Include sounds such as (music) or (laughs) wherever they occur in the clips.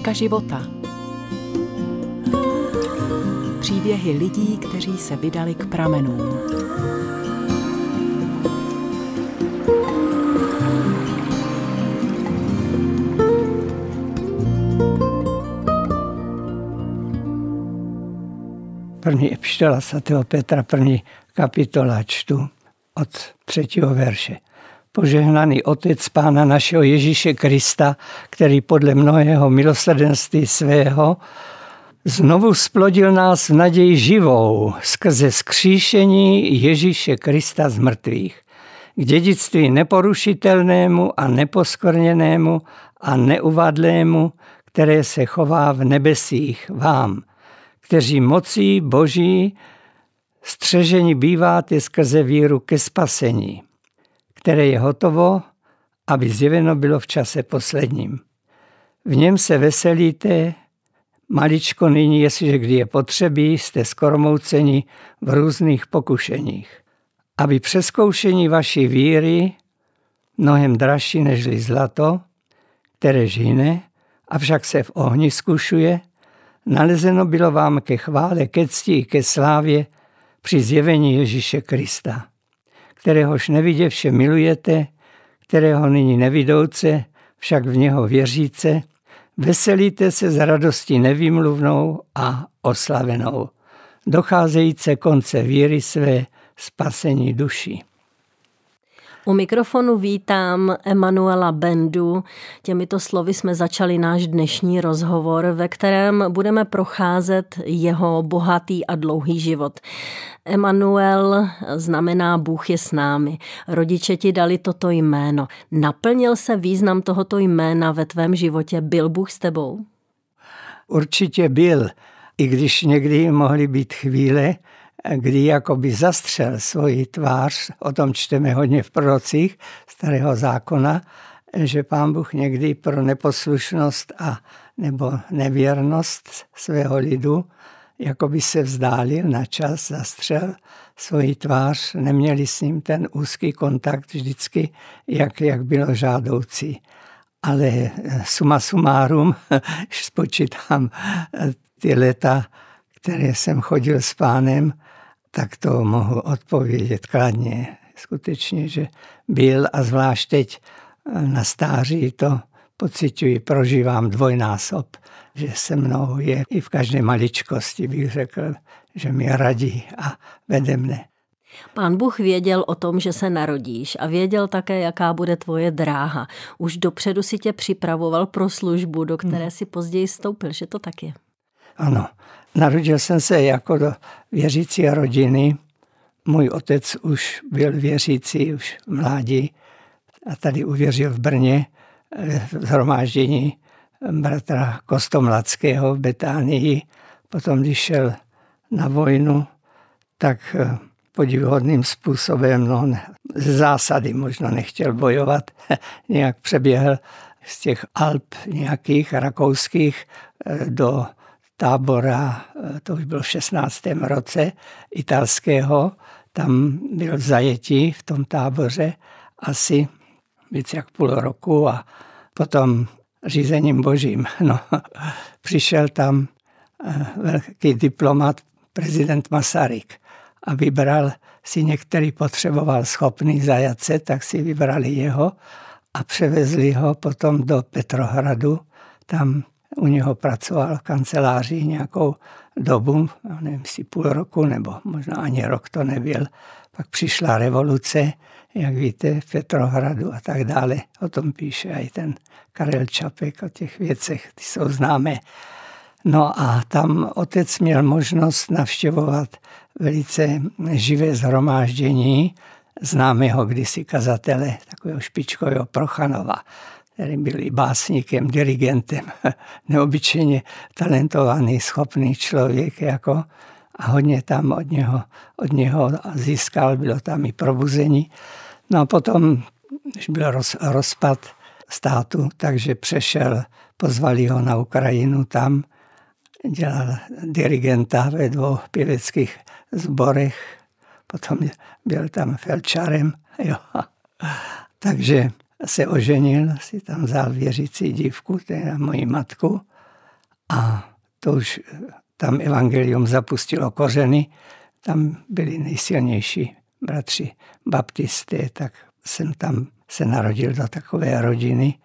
Řeka života. Příběhy lidí, kteří se vydali k pramenům. První epištola svatého Petra, první kapitola čtu od třetího verše požehnaný otec Pána našeho Ježíše Krista, který podle mnohého milosrdenství svého znovu splodil nás v naději živou skrze skříšení Ježíše Krista z mrtvých k dědictví neporušitelnému a neposkvrněnému a neuvadlému, které se chová v nebesích vám, kteří mocí boží střežení býváte skrze víru ke spasení které je hotovo, aby zjeveno bylo v čase posledním. V něm se veselíte, maličko nyní, jestliže kdy je potřebí, jste skoromouceni v různých pokušeních. Aby přeskoušení vaší víry, mnohem dražší nežli zlato, které žine, avšak se v ohni zkušuje, nalezeno bylo vám ke chvále, ke cti, ke slávě při zjevení Ježíše Krista kteréhož vše milujete, kterého nyní nevidouce, však v něho věříce, veselíte se s radosti nevýmluvnou a oslavenou, docházejíce konce víry své spasení duší. U mikrofonu vítám Emanuela Bendu. Těmito slovy jsme začali náš dnešní rozhovor, ve kterém budeme procházet jeho bohatý a dlouhý život. Emanuel znamená Bůh je s námi. Rodiče ti dali toto jméno. Naplnil se význam tohoto jména ve tvém životě? Byl Bůh s tebou? Určitě byl, i když někdy mohly být chvíle, kdy jakoby zastřel svoji tvář, o tom čteme hodně v prorocích starého zákona, že pán Bůh někdy pro neposlušnost a nebo nevěrnost svého lidu jakoby se vzdálil na čas, zastřel svoji tvář, neměli s ním ten úzký kontakt vždycky, jak, jak bylo žádoucí. Ale suma sumárum, když (laughs) spočítám ty leta, které jsem chodil s pánem, tak to mohu odpovědět kladně. Skutečně, že byl a zvlášť teď eh, na stáří to pocituji, prožívám dvojnásob, že se mnou je i v každé maličkosti, bych řekl, že mi radí a vede mne. Pán Bůh věděl o tom, že se narodíš a věděl také, jaká bude tvoje dráha. Už dopředu si tě připravoval pro službu, do které hmm. si později stoupil, že to tak je? Ano, Narodil jsem se jako do věřící rodiny. Můj otec už byl věřící, už mládí a tady uvěřil v Brně eh, v zhromáždění bratra Kostomlackého v Betánii. Potom, když šel na vojnu, tak eh, podivuhodným způsobem, no, z zásady možná nechtěl bojovat, (laughs) nějak přeběhl z těch Alp nějakých rakouských eh, do tábora, eh, to už bylo v 16. roce, italského. Tam byl v zajetí v tom táboře asi víc jak půl roku a potom řízením božím. (laughs) No, přišel tam eh, velký diplomat, prezident Masaryk a vybral si některý potřeboval schopný zajace, tak si vybrali jeho a převezli ho potom do Petrohradu. Tam u něho pracoval v kanceláři nějakou dobu, nevím, si půl roku nebo možná ani rok to nebyl. Pak přišla revoluce, jak víte, v Petrohradu a tak dále. O tom píše i ten Karel Čapek o těch věcech, ty jsou známé. No a tam otec měl možnost navštěvovat velice živé zhromáždění známého kdysi kazatele, takového špičkového Prochanova. Který byl i básníkem, dirigentem, (laughs) neobyčejně talentovaný, schopný člověk jako a hodně tam od něho, od něho získal, bylo tam i probuzení. No a potom, když byl roz, rozpad státu, takže přešel, pozvali ho na Ukrajinu tam, dělal dirigenta ve dvou pěveckých sborech, potom byl tam felčarem, (laughs) jo. Takže se oženil, si tam vzal věřící dívku, teda moji matku, a to už eh, tam evangelium zapustilo kořeny, tam byli nejsilnější bratři baptisty, tak jsem tam se narodil do takové rodiny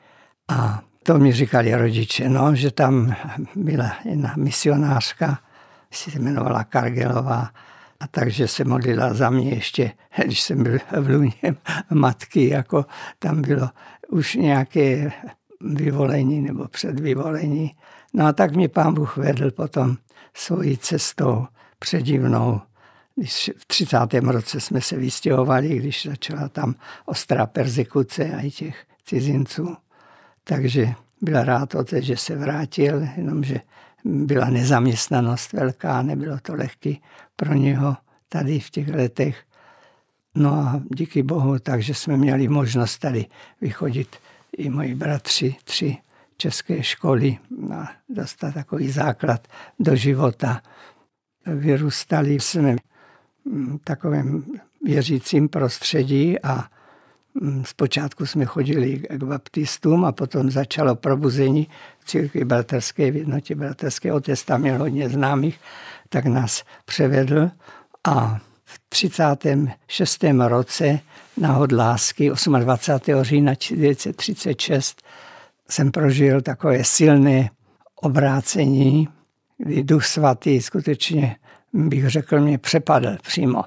a to mi říkali rodiče, no, že tam byla jedna misionářka, se jmenovala Kargelová, a takže se modlila za mě ještě, když jsem byl v Luně matky, jako tam bylo už nějaké vyvolení nebo předvyvolení. No a tak mě pán Bůh vedl potom svojí cestou předivnou. Když v 30. roce jsme se vystěhovali, když začala tam ostrá persekuce a i těch cizinců. Takže byla rád otec, že se vrátil, jenomže byla nezaměstnanost velká, nebylo to lehký pro něho tady v těch letech. No a díky bohu, takže jsme měli možnost tady vychodit i moji bratři, tři české školy a dostat takový základ do života. Vyrůstali jsme v takovém věřícím prostředí a Mm, zpočátku jsme chodili k baptistům a potom začalo probuzení v církvi bratrské, v jednotě bratrské. Otec tam měl hodně známých, tak nás převedl a v 36. roce na Hodlásky 28. října 1936 jsem prožil takové silné obrácení, kdy Duch Svatý skutečně, bych řekl, mě přepadl přímo.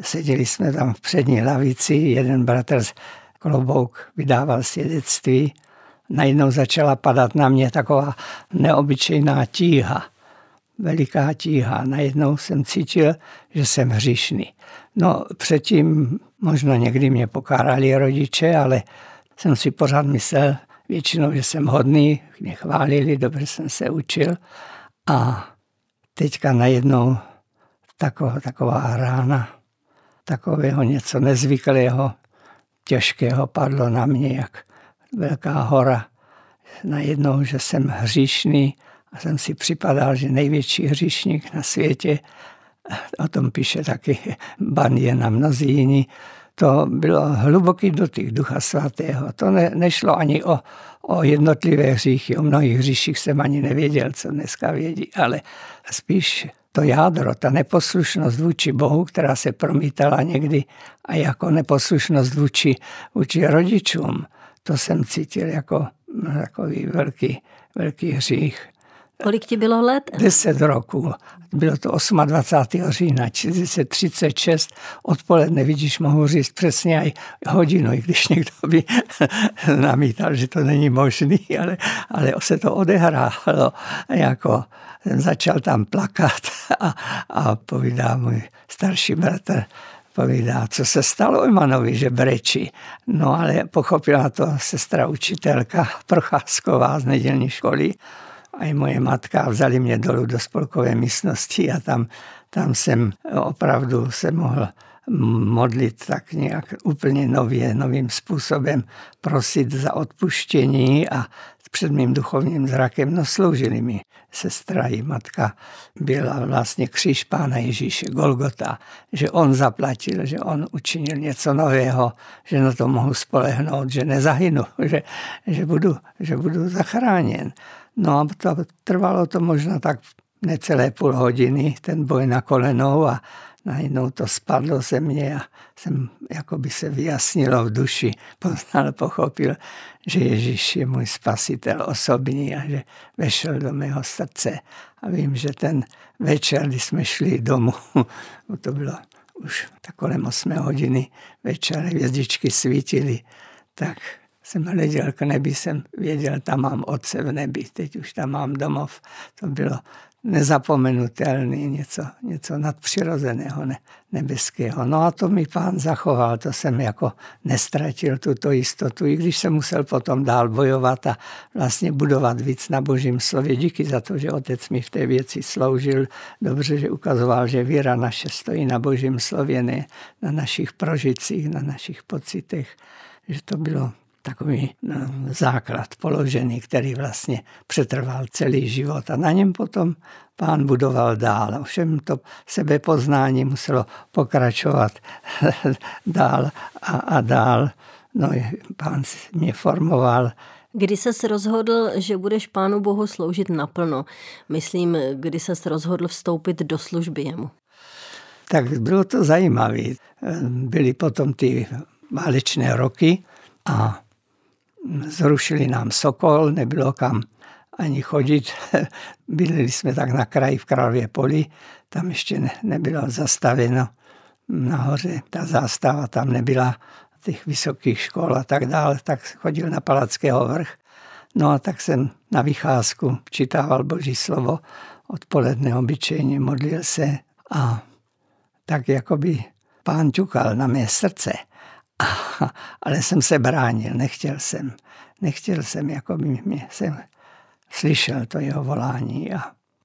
Seděli jsme tam v přední lavici, jeden bratr z klobouk vydával svědectví. Najednou začala padat na mě taková neobyčejná tíha, veliká tíha. Najednou jsem cítil, že jsem hříšný. No předtím možná někdy mě pokárali rodiče, ale jsem si pořád myslel většinou, že jsem hodný, mě chválili, dobře jsem se učil. A teďka najednou taková, taková rána takového něco nezvyklého, těžkého padlo na mě, jak velká hora. Najednou, že jsem hříšný a jsem si připadal, že největší hříšník na světě, o tom píše taky Banje na mnozí jiní, to bylo hluboký dotyk Ducha Svatého. To ne, nešlo ani o, o jednotlivé hříchy. O mnohých hříších jsem ani nevěděl, co dneska vědí, ale spíš to jádro, ta neposlušnost vůči Bohu, která se promítala někdy a jako neposlušnost vůči, vůči rodičům, to jsem cítil jako no, takový velký, velký hřích. Kolik ti bylo let? Deset roků. Bylo to 28. října 1936. Odpoledne, vidíš, mohu říct přesně aj hodinu, i když někdo by (laughs) namítal, že to není možný, ale, ale se to odehrálo. Jako začal tam plakat a, a povídá můj starší bratr, povídá, co se stalo Imanovi, že brečí. No ale pochopila to sestra učitelka Procházková z nedělní školy a i moje matka vzali mě dolů do spolkové místnosti a tam, tam jsem opravdu se mohl modlit tak nějak úplně nově, novým způsobem, prosit za odpuštění a před mým duchovním zrakem, no sloužili mi sestra i matka, byla vlastně kříž Pána Ježíše, Golgota, že on zaplatil, že on učinil něco nového, že na to mohu spolehnout, že nezahynu, (laughs) že, že, budu, že budu zachráněn. No a to, trvalo to možná tak necelé půl hodiny, ten boj na kolenou a najednou to spadlo ze mě a jsem, jako by se vyjasnilo v duši, poznal, pochopil, že Ježíš je můj spasitel osobní a že vešel do mého srdce. A vím, že ten večer, kdy jsme šli domů, (laughs) to bylo už tak kolem 8 hodiny večer, hvězdičky svítily, tak jsem hleděl k nebi, jsem věděl, tam mám otce v nebi, teď už tam mám domov. To bylo nezapomenutelné, něco, něco nadpřirozeného, ne, nebeského. No a to mi pán zachoval, to jsem jako nestratil tuto jistotu, i když jsem musel potom dál bojovat a vlastně budovat víc na božím slově. Díky za to, že otec mi v té věci sloužil. Dobře, že ukazoval, že víra naše stojí na božím slově, ne na našich prožicích, na našich pocitech. Že to bylo takový no, základ položený, který vlastně přetrval celý život a na něm potom pán budoval dál. Ovšem to sebepoznání muselo pokračovat (laughs) dál a, a dál. No, pán mě formoval Kdy se rozhodl, že budeš Pánu Bohu sloužit naplno? Myslím, kdy se rozhodl vstoupit do služby jemu? Tak bylo to zajímavé. Byly potom ty válečné roky a zrušili nám Sokol, nebylo kam ani chodit. (laughs) Bydleli jsme tak na kraji v Králově poli, tam ještě nebylo zastaveno nahoře, ta zástava tam nebyla těch vysokých škol a tak dále, tak chodil na Palackého vrch. No a tak jsem na vycházku čitával Boží slovo odpoledne obyčejně, modlil se a tak jakoby pán ťukal na mé srdce – ale jsem se bránil, nechtěl jsem. Nechtěl jsem, jako by mě, jsem slyšel to jeho volání a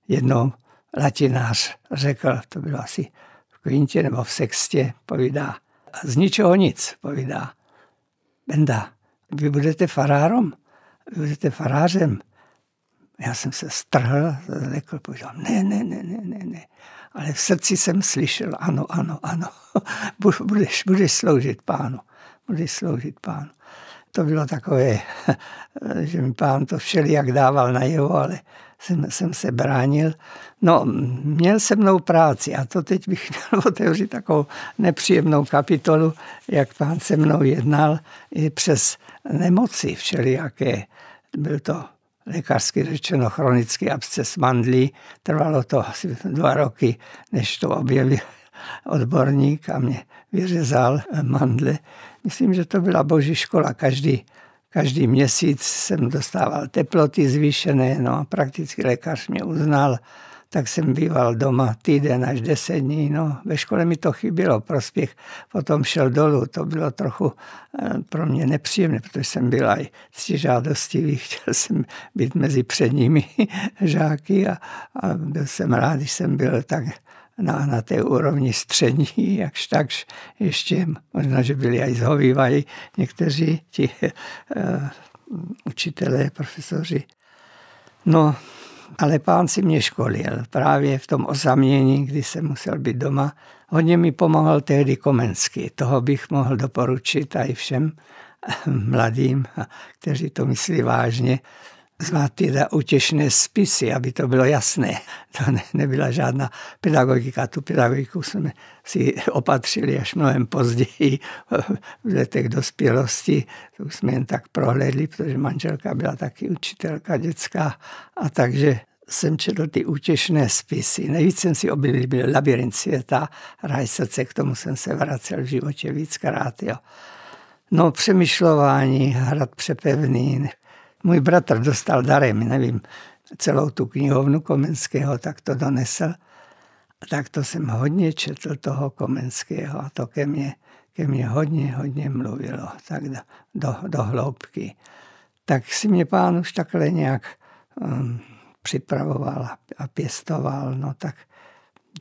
jednou latinář řekl, to bylo asi v kvintě nebo v sextě, povídá, a z ničeho nic, povídá. Benda, vy budete farárom, vy budete farářem, já jsem se strhl, řekl, požal, ne, ne, ne, ne, ne, ne. Ale v srdci jsem slyšel, ano, ano, ano, (laughs) budeš, budeš sloužit pánu, budeš sloužit pánu. To bylo takové, (laughs) že mi pán to všelijak dával na jeho, ale jsem, jsem se bránil. No, měl se mnou práci a to teď bych (laughs) měl otevřít takovou nepříjemnou kapitolu, jak pán se mnou jednal i přes nemoci všelijaké. Byl to lékařsky řečeno chronický absces mandlí. Trvalo to asi dva roky, než to objevil odborník a mě vyřezal mandle. Myslím, že to byla boží škola. Každý, každý měsíc jsem dostával teploty zvýšené, no a prakticky lékař mě uznal tak jsem býval doma týden až deset dní. No, ve škole mi to chybělo, prospěch potom šel dolů. To bylo trochu eh, pro mě nepříjemné, protože jsem byl aj žádostivý, (laughs) chtěl jsem být mezi předními (laughs) žáky a, a byl jsem rád, když jsem byl tak na, na té úrovni střední, (laughs) jakž tak ještě možná, že byli i zhovývají někteří ti uh, učitelé, profesoři. No, ale pán si mě školil právě v tom osamění, kdy jsem musel být doma. Hodně mi pomohl tehdy Komenský. Toho bych mohl doporučit i všem mladým, kteří to myslí vážně teda utěšné spisy, aby to bylo jasné. To ne, nebyla žádná pedagogika. Tu pedagogiku jsme si opatřili až mnohem později, v letech dospělosti. To už jsme jen tak prohlédli, protože manželka byla taky učitelka dětská. A takže jsem četl ty útěšné spisy. Nejvíc jsem si objevil byl labirint světa, raj srdce, k tomu jsem se vracel v životě víckrát. Jo. No přemýšlování, hrad přepevný, můj bratr dostal darem, nevím, celou tu knihovnu Komenského, tak to donesl. Tak to jsem hodně četl toho Komenského a to ke mně, ke mně hodně, hodně mluvilo, tak do, do, do hloubky. Tak si mě pán už takhle nějak um, připravoval a, a pěstoval, no tak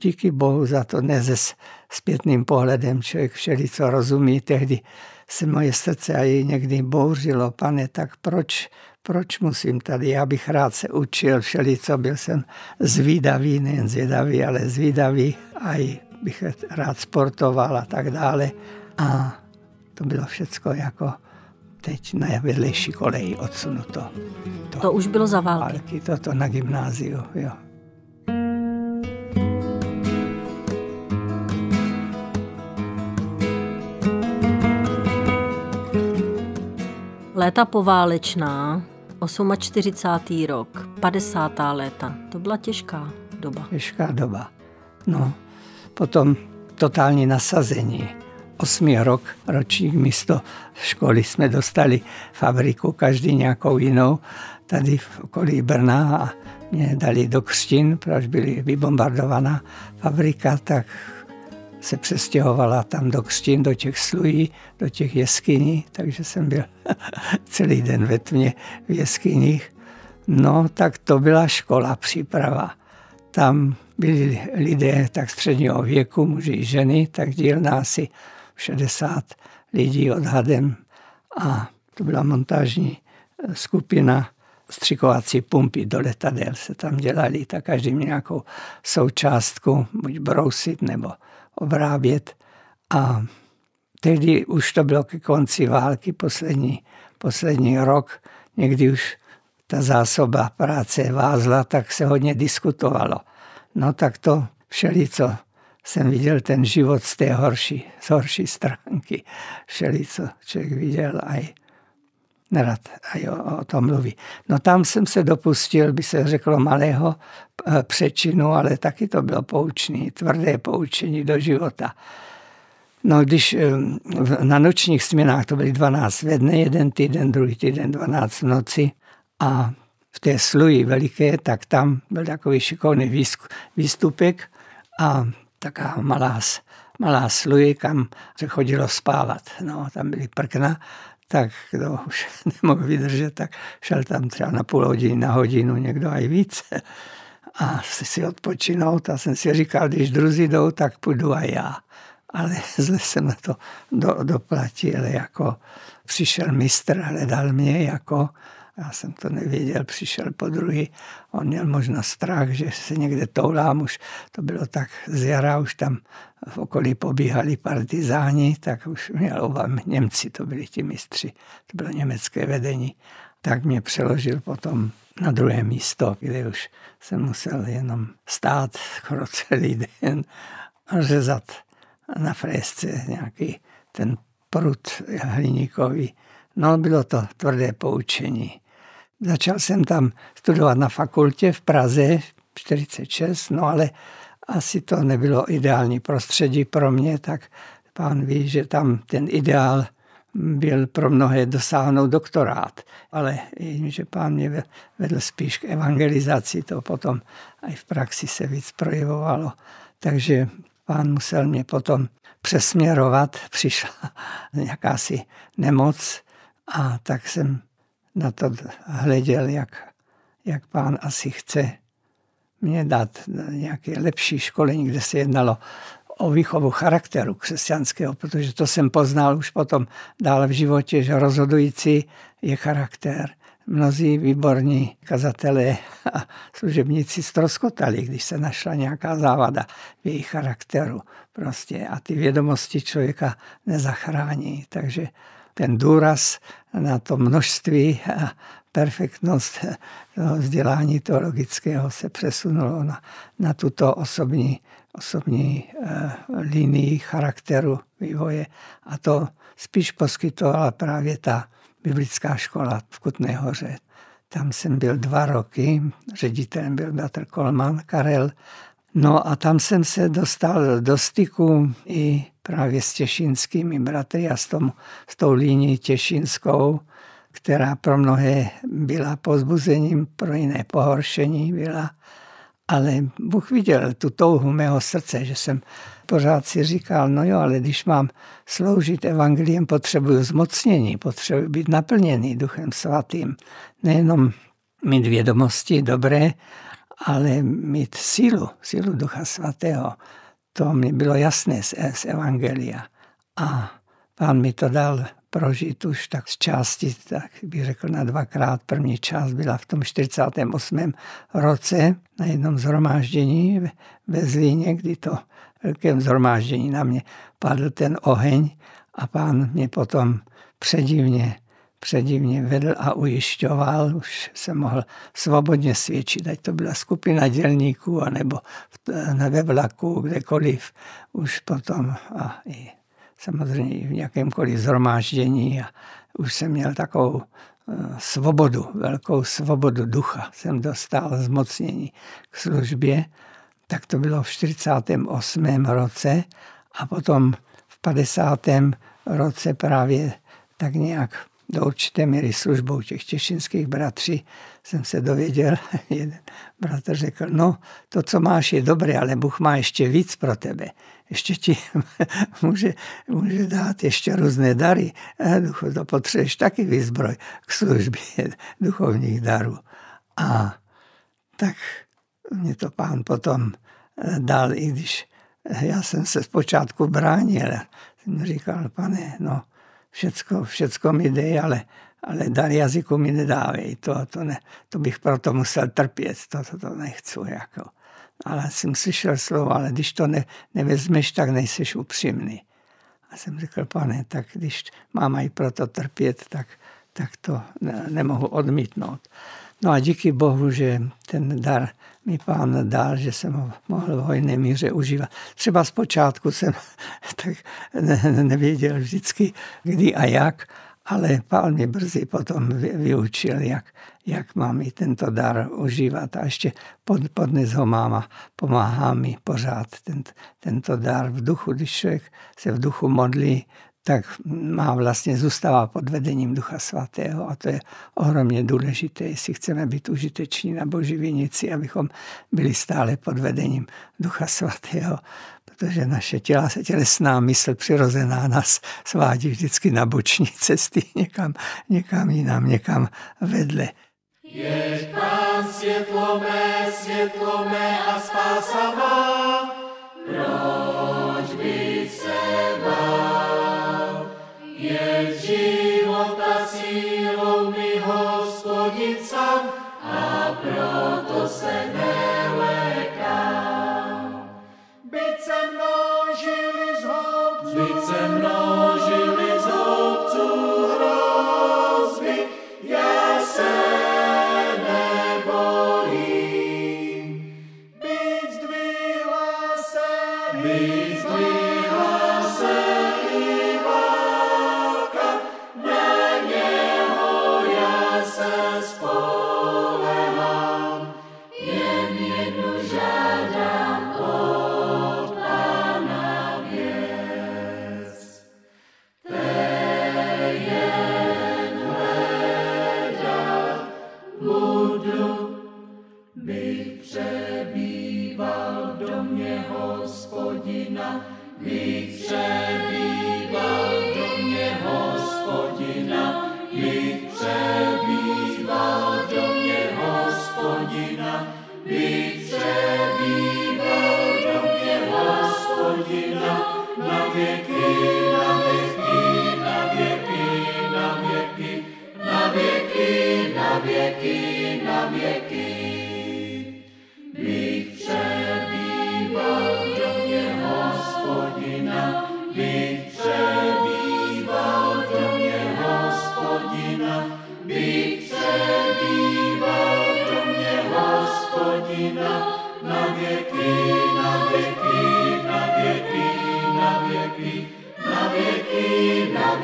díky bohu za to, ne se zpětným pohledem, člověk všeli, co rozumí, tehdy se moje srdce a jej někdy bouřilo, pane, tak proč proč musím tady, já bych rád se učil všelico, byl jsem zvídavý, nejen zvědavý, ale zvídavý, a bych rád sportoval a tak dále. A to bylo všecko jako teď na vedlejší koleji odsunuto. To, to už bylo za války. války toto na gymnáziu, jo. Léta poválečná 48. rok, 50. léta. To byla těžká doba. Těžká doba. No, potom totální nasazení. Osmý rok ročník místo školy jsme dostali fabriku, každý nějakou jinou, tady v okolí Brna a mě dali do Křtin, protože byly vybombardovaná fabrika, tak se přestěhovala tam do křtin, do těch slují, do těch jeskyní, takže jsem byl (laughs) celý den ve tmě v jeskyních. No, tak to byla škola, příprava. Tam byli lidé tak středního věku, muži i ženy, tak dílná asi 60 lidí odhadem. A to byla montážní eh, skupina střikovací pumpy do letadel se tam dělali tak každý měl nějakou součástku, buď brousit nebo obrábět a tehdy už to bylo ke konci války, poslední, poslední rok, někdy už ta zásoba práce vázla, tak se hodně diskutovalo. No tak to všelico jsem viděl ten život z té horší, z horší stránky. Všelico člověk viděl aj nerad a jo, o tom mluví. No tam jsem se dopustil, by se řeklo, malého eh, přečinu, ale taky to bylo poučný, tvrdé poučení do života. No když eh, na nočních směnách to byly 12 ve dne, jeden týden, druhý týden, 12 v noci a v té sluji veliké, tak tam byl takový šikovný výstupek a taká malá, malá sluji, kam se chodilo spávat. No, tam byly prkna tak to už (laughs) nemohl vydržet, tak šel tam třeba na půl hodiny, na hodinu, někdo i více. (laughs) A si odpočinout a jsem si říkal, když druzí jdou, tak půjdu a já. Ale (laughs) zle jsem na to do, doplatil, jako přišel mistr, hledal mě, jako já jsem to nevěděl, přišel po druhý. On měl možná strach, že se někde toulám, už to bylo tak z jara, už tam v okolí pobíhali partizáni, tak už měl oba Němci, to byli ti mistři, to bylo německé vedení, tak mě přeložil potom na druhé místo, kde už jsem musel jenom stát skoro celý den a řezat na fresce nějaký ten prut hliníkový. No bylo to tvrdé poučení. Začal jsem tam studovat na fakultě v Praze 46, no ale asi to nebylo ideální prostředí pro mě, tak pán ví, že tam ten ideál byl pro mnohé dosáhnout doktorát, ale jim, že pán mě vedl spíš k evangelizaci, to potom i v praxi se víc projevovalo. Takže pán musel mě potom přesměrovat, (laughs) přišla nějaká si nemoc a tak jsem na to hleděl, jak, jak pán asi chce mě dát nějaké lepší školení, kde se jednalo o výchovu charakteru křesťanského, protože to jsem poznal už potom dále v životě, že rozhodující je charakter. Mnozí výborní kazatelé a služebníci stroskotali, když se našla nějaká závada v jejich charakteru. Prostě a ty vědomosti člověka nezachrání. Takže ten důraz na to množství perfektnost toho no, vzdělání teologického se přesunulo na, na tuto osobní, osobní eh, linii charakteru vývoje. A to spíš poskytovala právě ta biblická škola v Kutné hoře. Tam jsem byl dva roky, ředitelem byl Bratr Kolman Karel. No a tam jsem se dostal do styku i právě s těšinskými bratry a s, tom, s tou linií těšinskou, která pro mnohé byla pozbuzením, pro jiné pohoršení byla. Ale Bůh viděl tu touhu mého srdce, že jsem pořád si říkal, no jo, ale když mám sloužit evangeliem, potřebuju zmocnění, potřebuji být naplněný Duchem Svatým. Nejenom mít vědomosti dobré, ale mít sílu, sílu Ducha Svatého. To mi bylo jasné z, Evangelia. A pán mi to dal prožit už tak z části, tak bych řekl na dvakrát. První část byla v tom 48. roce na jednom zhromáždění ve Zlíně, kdy to velkém zhromáždění na mě padl ten oheň a pán mě potom předivně předivně vedl a ujišťoval, už se mohl svobodně svědčit, ať to byla skupina dělníků, anebo ve vlaku, kdekoliv, už potom a i samozřejmě i v nějakémkoliv zhromáždění a už jsem měl takovou eh, svobodu, velkou svobodu ducha jsem dostal zmocnění k službě, tak to bylo v 48. roce a potom v 50. roce právě tak nějak do určité míry službou těch těšinských bratří jsem se dověděl, (laughs) jeden bratr řekl, no to, co máš, je dobré, ale Bůh má ještě víc pro tebe ještě ti (laughs) může, může dát ještě různé dary. Eh, ducho, to potřebuješ taky výzbroj k službě (laughs) duchovních darů. A tak mě to pán potom eh, dal, i když eh, já jsem se zpočátku bránil. Jsem říkal, pane, no, všecko, všecko mi dej, ale, ale dar jazyku mi nedávej, to, to, ne, to bych proto musel trpět, to, to, to nechci. Jako ale jsem slyšel slovo, ale když to ne, nevezmeš, tak nejseš upřímný. A jsem řekl, pane, tak když máma i proto trpět, tak, tak to ne, nemohu odmítnout. No a díky Bohu, že ten dar mi pán dal, že jsem ho mohl v hojné míře užívat. Třeba zpočátku jsem (laughs) tak nevěděl vždycky, kdy a jak, ale Pál mě brzy potom vyučil, jak, jak mám i tento dar užívat. A ještě pod, podnes ho mám a pomáhá mi pořád ten, tento dar v duchu. Když člověk se v duchu modlí, tak má vlastně zůstává pod vedením Ducha Svatého a to je ohromně důležité, jestli chceme být užiteční na Boží vinici, abychom byli stále pod vedením Ducha Svatého, protože naše těla, se tělesná mysl přirozená nás svádí vždycky na boční cesty (laughs) někam, někam jinam, někam vedle. Jež pán světlo mé, světlo mé a spása má, proč bych se bál? Jež života sílou mi hospodin sám, a proto se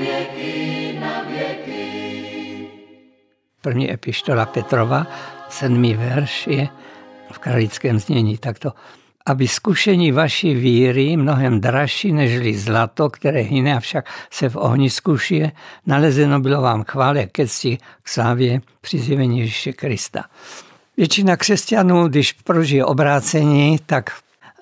věky, na věky. První epištola Petrova, sedmý verš je v kralickém znění takto. Aby zkušení vaší víry, mnohem dražší nežli zlato, které hyne avšak se v ohni zkušuje, nalezeno bylo vám chvále ke cti k slávě při zjevení Ježíše Krista. Většina křesťanů, když prožije obrácení, tak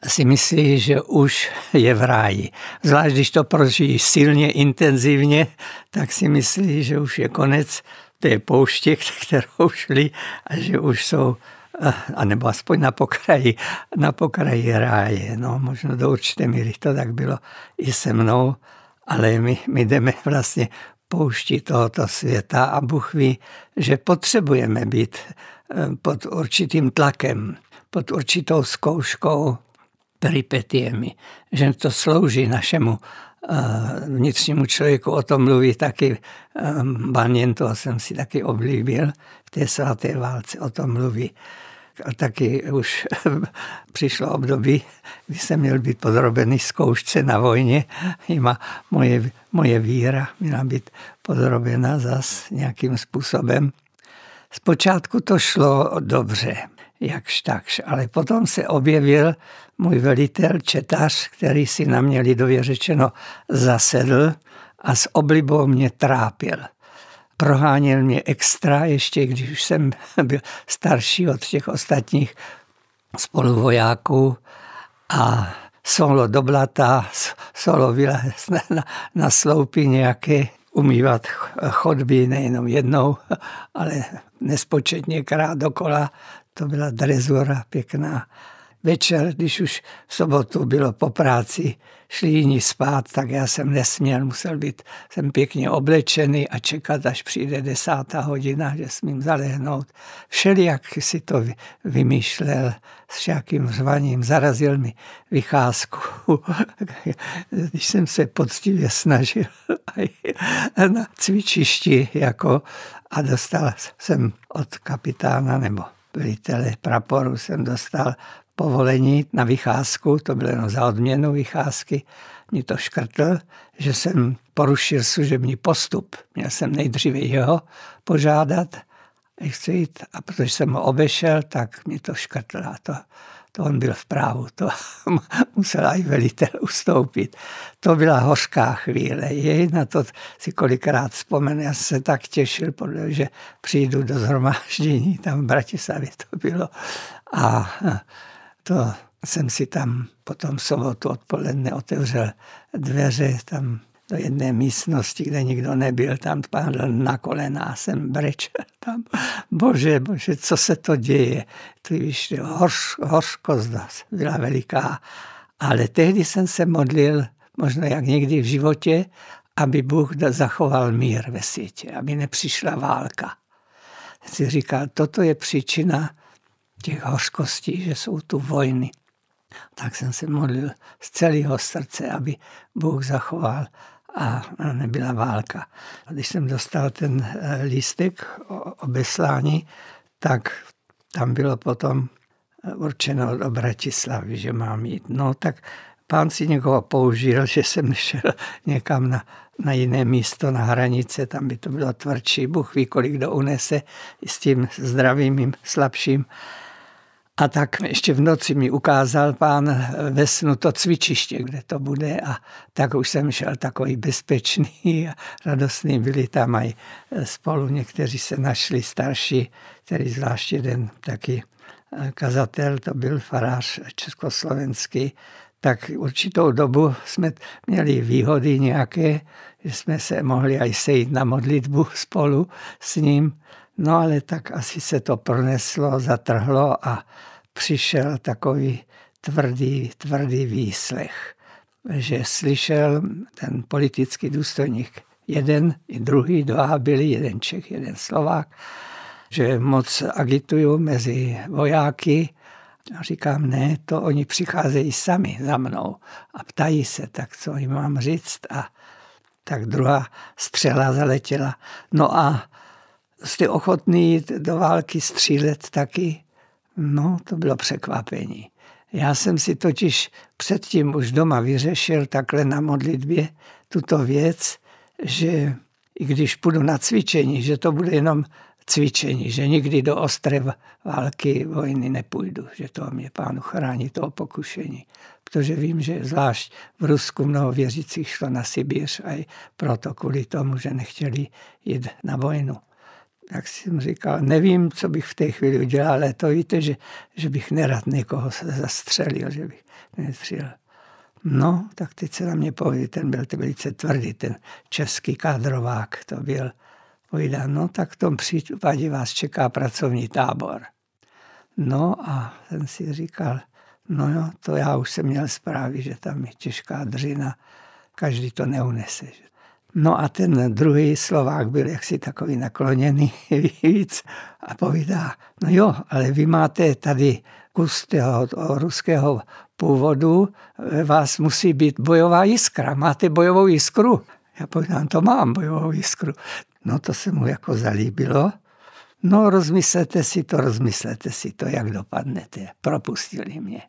si myslí, že už je v ráji. Zvlášť když to prožijí silně, intenzivně, tak si myslí, že už je konec té pouště, (laughs) kterou šli a že už jsou eh, anebo aspoň na pokraji, na pokraji ráje. No, možno do určité míry to tak bylo i se mnou, ale my, my jdeme vlastně poušti tohoto světa a Bůh ví, že potřebujeme být eh, pod určitým tlakem, pod určitou zkouškou, peripetiemi, že to slouží našemu eh, vnitřnímu člověku. O tom mluví taky eh, Banin, toho jsem si taky oblíbil v té svaté válce, o tom mluví. A taky už (laughs) přišlo období, kdy jsem měl být podrobený zkoušce na vojně. má moje, moje víra měla být podrobena zas nějakým způsobem. Zpočátku to šlo dobře jakž takž. Ale potom se objevil můj velitel, četař, který si na mě lidově řečeno zasedl a s oblibou mě trápil. Proháněl mě extra, ještě když jsem byl starší od těch ostatních spoluvojáků a solo do blata, solo na, na, na sloupy nějaké, umývat chodby nejenom jednou, ale nespočetněkrát dokola, to byla drezura pěkná. Večer, když už v sobotu bylo po práci, šli jiní spát, tak já jsem nesměl, musel být, jsem pěkně oblečený a čekat, až přijde desátá hodina, že smím zalehnout. Všelijak si to vymýšlel s jakým zvaním, zarazil mi vycházku, (laughs) když jsem se poctivě snažil (laughs) na cvičišti jako a dostal jsem od kapitána nebo velitele praporu jsem dostal povolení na vycházku, to bylo jenom za odměnu vycházky, mě to škrtl, že jsem porušil služební postup. Měl jsem nejdříve jeho požádat, nechci jít, a protože jsem ho obešel, tak mě to škrtl a to to on byl v právu, to (laughs) musel i velitel ustoupit. To byla hořká chvíle, jej na to si kolikrát vzpomenu, já se tak těšil, protože přijdu do zhromáždění, tam v Bratislavě to bylo a eh, to jsem si tam potom sobotu odpoledne otevřel dveře, tam do jedné místnosti, kde nikdo nebyl, tam padl na a jsem brečel (laughs) tam. Bože, bože, co se to děje? To víš, horš, horškost byla veliká. Ale tehdy jsem se modlil, možná jak někdy v životě, aby Bůh zachoval mír ve světě, aby nepřišla válka. Si říkal, toto je příčina těch hořkostí, že jsou tu vojny. Tak jsem se modlil z celého srdce, aby Bůh zachoval a nebyla válka. Když jsem dostal ten eh, lístek obeslání, tak tam bylo potom eh, určeno do Bratislavy, že mám jít. No tak pán si někoho použil, (laughs) že jsem šel někam na, na jiné místo, na hranice, tam by to bylo tvrdší, Bůh ví, kolik kdo unese s tím zdravým, slabším. A tak ještě v noci mi ukázal pán eh, ve snu to cvičiště, kde to bude a tak už jsem šel takový bezpečný a radostný. Byli tam i eh, spolu někteří se našli starší, který zvlášť jeden taky eh, kazatel, to byl farář československý, tak určitou dobu jsme měli výhody nějaké, že jsme se mohli aj sejít na modlitbu (laughs) spolu s ním. No ale tak asi se to proneslo, zatrhlo a přišel takový tvrdý, tvrdý výslech, že slyšel ten politický důstojník jeden i druhý, dva byli, jeden Čech, jeden Slovák, že moc agituju mezi vojáky, a říkám, ne, to oni přicházejí sami za mnou a ptají se, tak co jim mám říct. A tak druhá střela zaletěla. No a jste ochotný do války střílet taky? No, to bylo překvapení. Já jsem si totiž předtím už doma vyřešil takhle na modlitbě tuto věc, že i když půjdu na cvičení, že to bude jenom cvičení, že nikdy do ostré války vojny nepůjdu, že to mě pán chrání toho pokušení. Protože vím, že zvlášť v Rusku mnoho věřících šlo na Sibíř a i proto kvůli tomu, že nechtěli jít na vojnu jak jsem říkal, nevím, co bych v té chvíli udělal, ale to víte, že, že bych nerad někoho zastřelil, že bych nestřílel. No, tak teď se na mě poví, ten byl ten velice tvrdý, ten český kádrovák, to byl, povídá, no tak v tom případě vás čeká pracovní tábor. No a ten si říkal, no jo, to já už jsem měl zprávy, že tam je těžká držina, každý to neunese. Že? No a ten druhý Slovák byl jaksi takový nakloněný (laughs) víc a povídá, no jo, ale vy máte tady kus toho, toho ruského původu, vás musí být bojová jiskra, máte bojovou jiskru. Já povídám, to mám bojovou jiskru. No to se mu jako zalíbilo. No rozmyslete si to, rozmyslete si to, jak dopadnete. Propustili mě.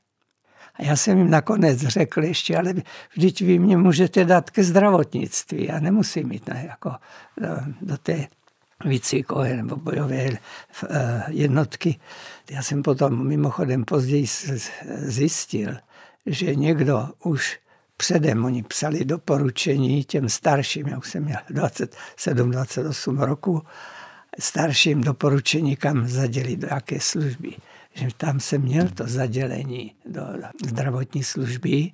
A já jsem jim nakonec řekl ještě, ale vždyť vy mě můžete dát ke zdravotnictví. Já nemusím jít ne, jako do, do té výcvikové nebo bojové eh, jednotky. Já jsem potom mimochodem později zjistil, že někdo už předem oni psali doporučení těm starším, já už jsem měl 27-28 roku, starším doporučení, kam zadělit do jaké služby že tam jsem měl to zadělení do zdravotní služby,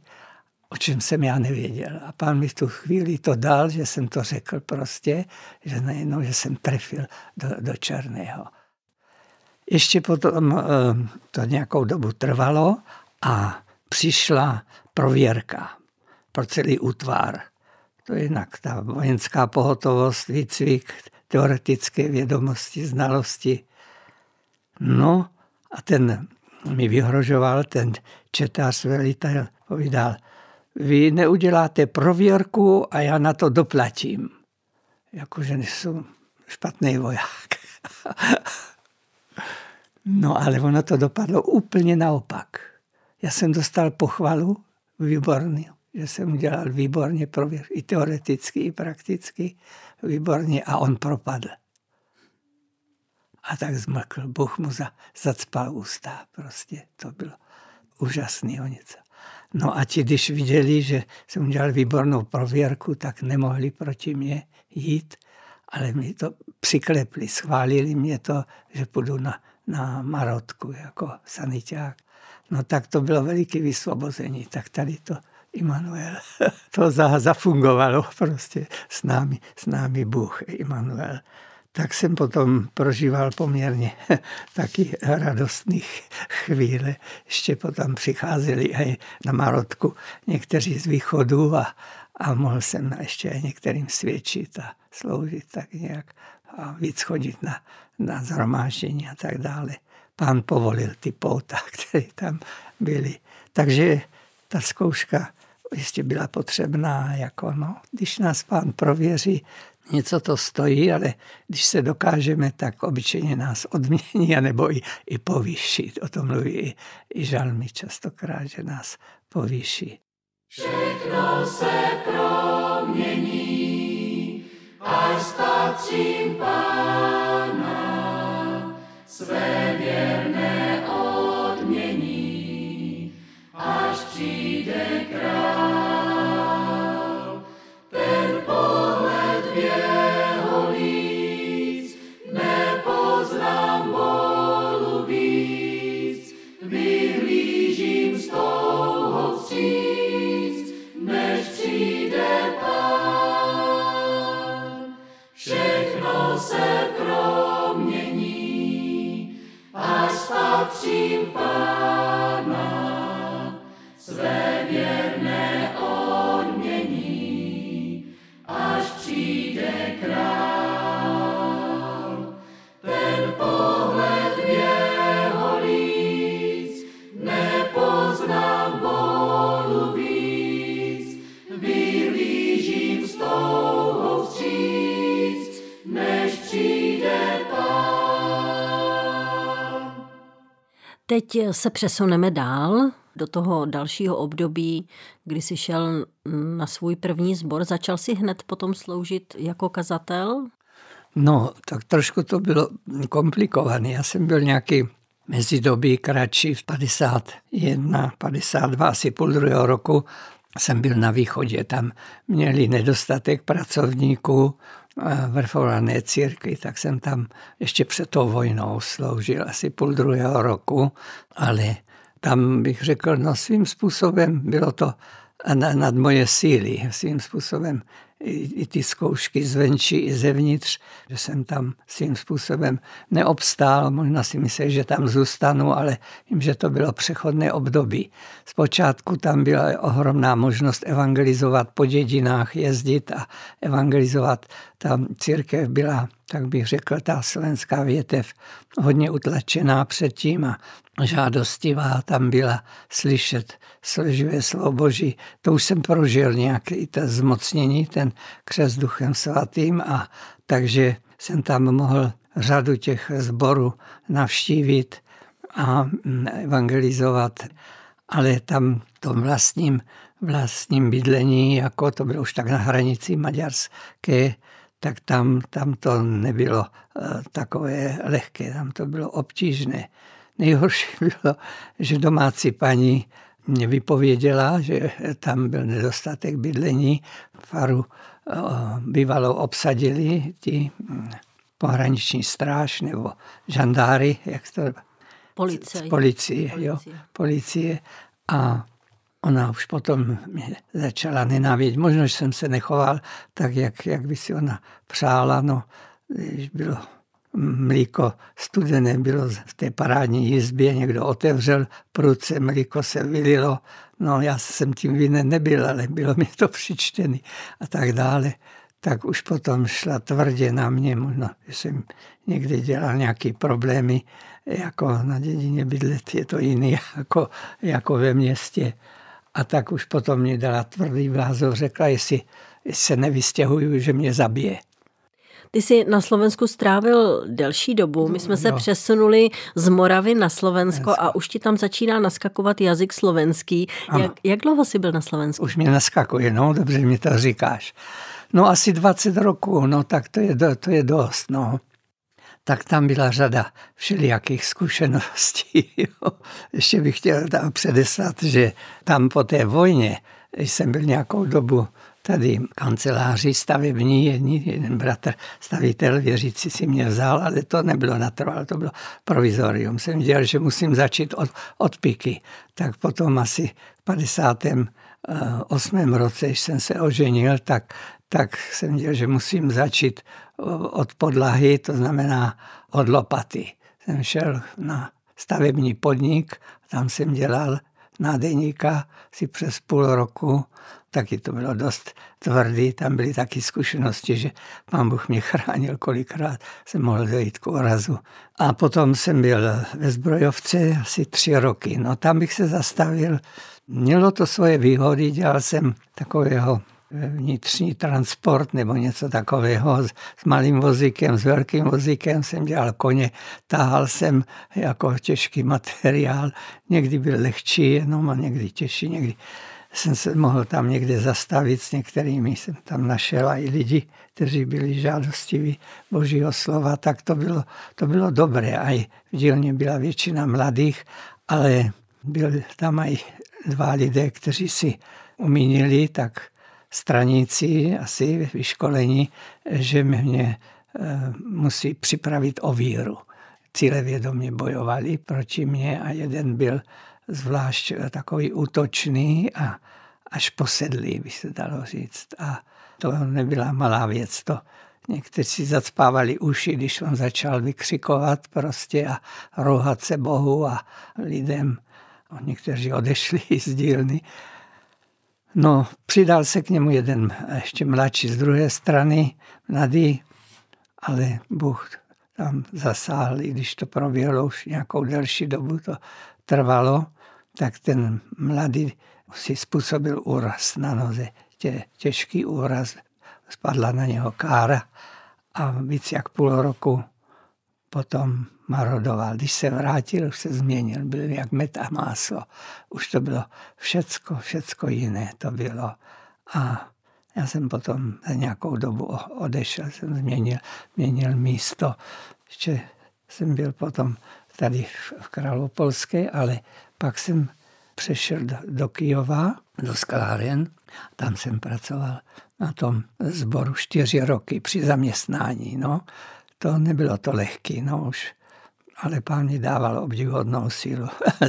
o čem jsem já nevěděl. A pán mi v tu chvíli to dal, že jsem to řekl prostě, že najednou, že jsem trefil do, do černého. Ještě potom eh, to nějakou dobu trvalo a přišla prověrka pro celý útvar. To je jinak ta vojenská pohotovost, výcvik, teoretické vědomosti, znalosti. No a ten mi vyhrožoval, ten četář velitel povídal, vy neuděláte prověrku a já na to doplatím. Jakože nejsou špatný voják. (laughs) no ale ono to dopadlo úplně naopak. Já jsem dostal pochvalu, výborný, že jsem udělal výborně prověrku, i teoreticky, i prakticky, výborně a on propadl a tak zmlkl. Bůh mu za, zacpal ústa. Prostě to bylo úžasný o něco. No a ti, když viděli, že jsem udělal výbornou prověrku, tak nemohli proti mě jít, ale mi to přiklepli, schválili mě to, že půjdu na, na marotku jako saniták. No tak to bylo veliké vysvobození, tak tady to Immanuel, (laughs) to za, zafungovalo prostě s námi, s námi Bůh Immanuel tak jsem potom prožíval poměrně (laughs) taky radostných chvíle. Ještě potom přicházeli i na Marotku někteří z východu a, a mohl jsem ještě některým svědčit a sloužit tak nějak a víc chodit na, na zhromáždění a tak dále. Pán povolil ty pouta, (laughs) které tam byly. Takže ta zkouška jistě byla potřebná, jako no, když nás pán prověří, něco to stojí, ale když se dokážeme, tak obyčejně nás odmění, nebo i, i povýší. O tom mluví i, i žalmi častokrát, že nás povýší. Všechno se promění, až patřím Pána, své věrné odmění, až přijde král. se promění, až patřím Pánu. Teď se přesuneme dál do toho dalšího období, kdy si šel na svůj první sbor. Začal si hned potom sloužit jako kazatel? No, tak trošku to bylo komplikované. Já jsem byl nějaký mezidobí kratší v 51, 52, asi půl druhého roku jsem byl na východě. Tam měli nedostatek pracovníků, vrcholné církvi, tak jsem tam ještě před tou vojnou sloužil asi půl druhého roku, ale tam bych řekl, no svým způsobem bylo to nad moje síly, svým způsobem i ty zkoušky zvenčí i zevnitř, že jsem tam svým způsobem neobstál. Možná si myslel, že tam zůstanu, ale vím, že to bylo přechodné období. Zpočátku tam byla ohromná možnost evangelizovat po dědinách, jezdit a evangelizovat. Tam církev byla, tak bych řekl, ta slovenská větev hodně utlačená předtím a žádostivá tam byla slyšet služivé slovo Boží. To už jsem prožil nějaký to zmocnění, ten křes duchem svatým a takže jsem tam mohl řadu těch zborů navštívit a mm, evangelizovat, ale tam tom vlastním, vlastním bydlení, jako to bylo už tak na hranici maďarské, tak tam, tam to nebylo eh, takové lehké, tam to bylo obtížné. Nejhorší bylo, že domácí paní mě vypověděla, že tam byl nedostatek bydlení. Faru bývalou obsadili ti mm, pohraniční stráž nebo žandáry, jak to... Policie. Policie, jo. Policie. A ona už potom mě začala nenávidět. Možná, že jsem se nechoval tak, jak, jak by si ona přála. No, když bylo mlíko studené bylo v té parádní jizbě, někdo otevřel pruce, mlíko se vylilo, no já jsem tím vinen nebyl, ale bylo mi to přičtené a tak dále. Tak už potom šla tvrdě na mě, možná že jsem někdy dělal nějaké problémy, jako na dědině bydlet je to jiný (laughs) jako, jako ve městě. A tak už potom mě dala tvrdý vlázov, řekla, jestli se nevystěhuju, že mě zabije. Ty jsi na Slovensku strávil delší dobu. My jsme se přesunuli z Moravy na Slovensko a už ti tam začíná naskakovat jazyk slovenský. Jak, jak dlouho jsi byl na Slovensku? Už mě naskakuje, no dobře mi to říkáš. No asi 20 roků, no tak to je, to je dost, no. Tak tam byla řada všelijakých zkušeností. Jo. Ještě bych chtěl tam předeslat, že tam po té vojně jsem byl nějakou dobu tady kanceláři stavební, jedni, jeden bratr stavitel věřící si mě vzal, ale to nebylo natrvalo, to bylo provizorium. Jsem věděl, že musím začít od, od piky. Tak potom asi v 58. Eh, roce, když jsem se oženil, tak, tak jsem věděl, že musím začít eh, od podlahy, to znamená od lopaty. Jsem šel na stavební podnik, tam jsem dělal na deníka si přes půl roku, taky to bylo dost tvrdý, tam byly taky zkušenosti, že pán Bůh mě chránil, kolikrát jsem mohl dojít k orazu. A potom jsem byl ve zbrojovce asi tři roky. No tam bych se zastavil. Mělo to svoje výhody, dělal jsem takového vnitřní transport nebo něco takového s malým vozíkem, s velkým vozíkem jsem dělal koně, tahal jsem jako těžký materiál, někdy byl lehčí jenom a někdy těžší, někdy jsem se mohl tam někde zastavit s některými, jsem tam našel i lidi, kteří byli žádostiví božího slova, tak to bylo, to bylo dobré. A v dílně byla většina mladých, ale byl tam i dva lidé, kteří si umínili, tak straníci, asi vyškolení, že mě eh, musí připravit o víru. Cílevědomě bojovali proti mě a jeden byl zvlášť eh, takový útočný a až posedlý, by se dalo říct. A to nebyla malá věc. To někteří si zacpávali uši, když on začal vykřikovat prostě a rouhat se Bohu a lidem. Někteří odešli (laughs) z dílny No, přidal se k němu jeden ještě mladší z druhé strany, mladý, ale Bůh tam zasáhl, i když to proběhlo už nějakou delší dobu, to trvalo, tak ten mladý si způsobil úraz na noze, tě, těžký úraz, spadla na něho kára a víc jak půl roku potom marodoval. Když se vrátil, už se změnil, byl jak met a máslo. Už to bylo všecko, všecko jiné to bylo. A já jsem potom za nějakou dobu odešel, jsem změnil, změnil místo. Ještě jsem byl potom tady v Královopolské, ale pak jsem přešel do, do Kijova, do Skláren. Tam jsem pracoval na tom sboru čtyři roky při zaměstnání. No to nebylo to lehký, no už. Ale pán mi dával obdivodnou sílu. (laughs)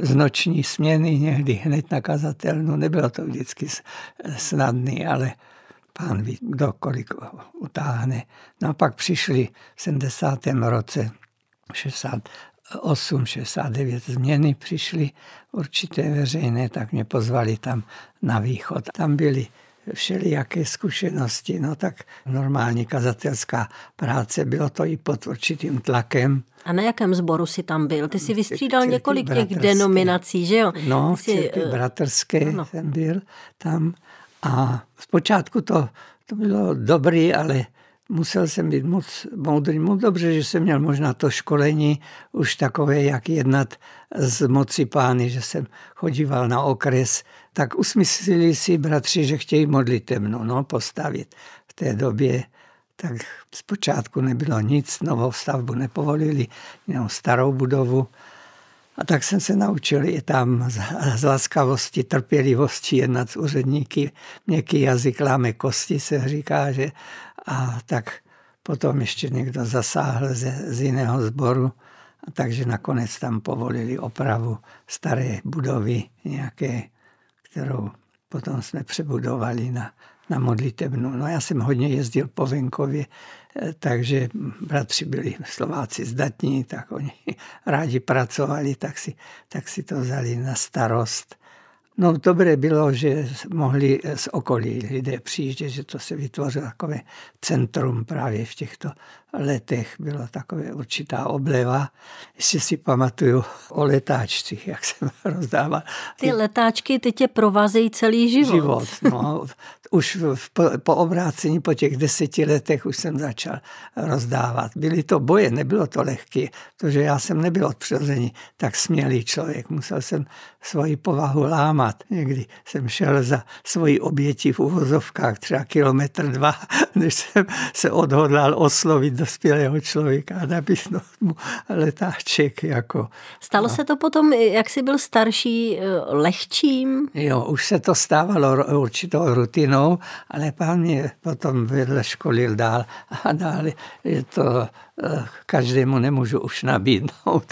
Z noční směny někdy hned na kazatelnu, no nebylo to vždycky snadný, ale pán ví, kolik utáhne. No a pak přišli v 70. roce 60, 8, 69 změny přišly určité veřejné, tak mě pozvali tam na východ. Tam byli všelijaké zkušenosti. No tak normální kazatelská práce, bylo to i pod určitým tlakem. A na jakém sboru si tam byl? Ty jsi vystřídal několik bratrské. těch denominací, že jo? No, jsi, eh, bratrské no. jsem byl tam a zpočátku to, to bylo dobrý, ale musel jsem být moc moudrý, moc dobře, že jsem měl možná to školení už takové, jak jednat z moci pány, že jsem chodíval na okres, tak usmyslili si bratři, že chtějí modlitevnu no, postavit. V té době tak zpočátku nebylo nic, novou stavbu nepovolili, jenom starou budovu. A tak jsem se naučil i tam z, z laskavosti, trpělivosti jednat s úředníky. Měkký jazyk láme kosti se říká, že a tak potom ještě někdo zasáhl ze, z jiného sboru, takže nakonec tam povolili opravu staré budovy nějaké, kterou potom jsme přebudovali na, na modlitebnu. No já jsem hodně jezdil po venkově, e, takže bratři byli Slováci zdatní, tak oni (laughs) rádi pracovali, tak si, tak si to vzali na starost. No dobré bylo, že mohli z okolí lidé přijíždět, že to se vytvořilo takové centrum právě v těchto letech byla taková určitá obleva. Ještě si pamatuju o letáčcích, jak jsem (laughs) rozdával. Ty letáčky ty tě provázejí celý život. Život, no. (laughs) Už v, po, po obrácení, po těch deseti letech už jsem začal rozdávat. Byly to boje, nebylo to lehké, protože já jsem nebyl od přirození tak smělý člověk. Musel jsem svoji povahu lámat. Někdy jsem šel za svoji obětí v uvozovkách třeba kilometr dva, (laughs) než jsem se odhodlal oslovit dospělého člověka a nabídnout mu letáček. Jako. Stalo no. se to potom, jak jsi byl starší, eh, lehčím? Jo, už se to stávalo určitou rutinou, ale pán mě potom vedle školil dál a dál. Je to eh, každému nemůžu už nabídnout.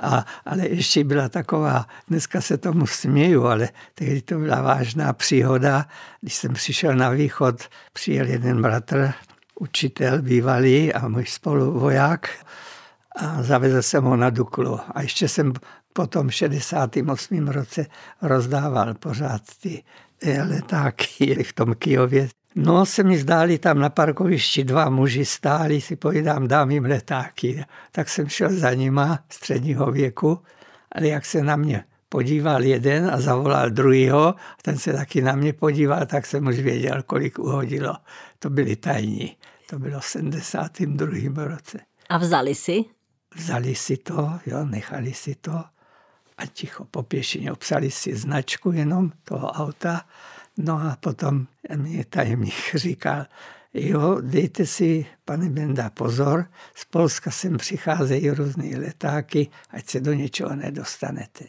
A, ale ještě byla taková, dneska se tomu směju, ale tehdy to byla vážná příhoda. Když jsem přišel na východ, přijel jeden bratr učitel bývalý a můj spoluvoják a zavezl jsem ho na Duklu. A ještě jsem potom v 68. roce rozdával pořád ty letáky v tom Kijově. No, se mi zdáli tam na parkovišti dva muži stáli, si povídám, dám jim letáky. Tak jsem šel za nima středního věku, ale jak se na mě podíval jeden a zavolal druhýho, ten se taky na mě podíval, tak jsem už věděl, kolik uhodilo to byli tajní. To bylo v 72. roce. A vzali si? Vzali si to, jo, nechali si to a ticho po pěšině obsali si značku jenom toho auta. No a potom mi tajemník (laughs) říkal, jo, dejte si, pane Benda, pozor, z Polska sem přicházejí různé letáky, ať se do něčeho nedostanete.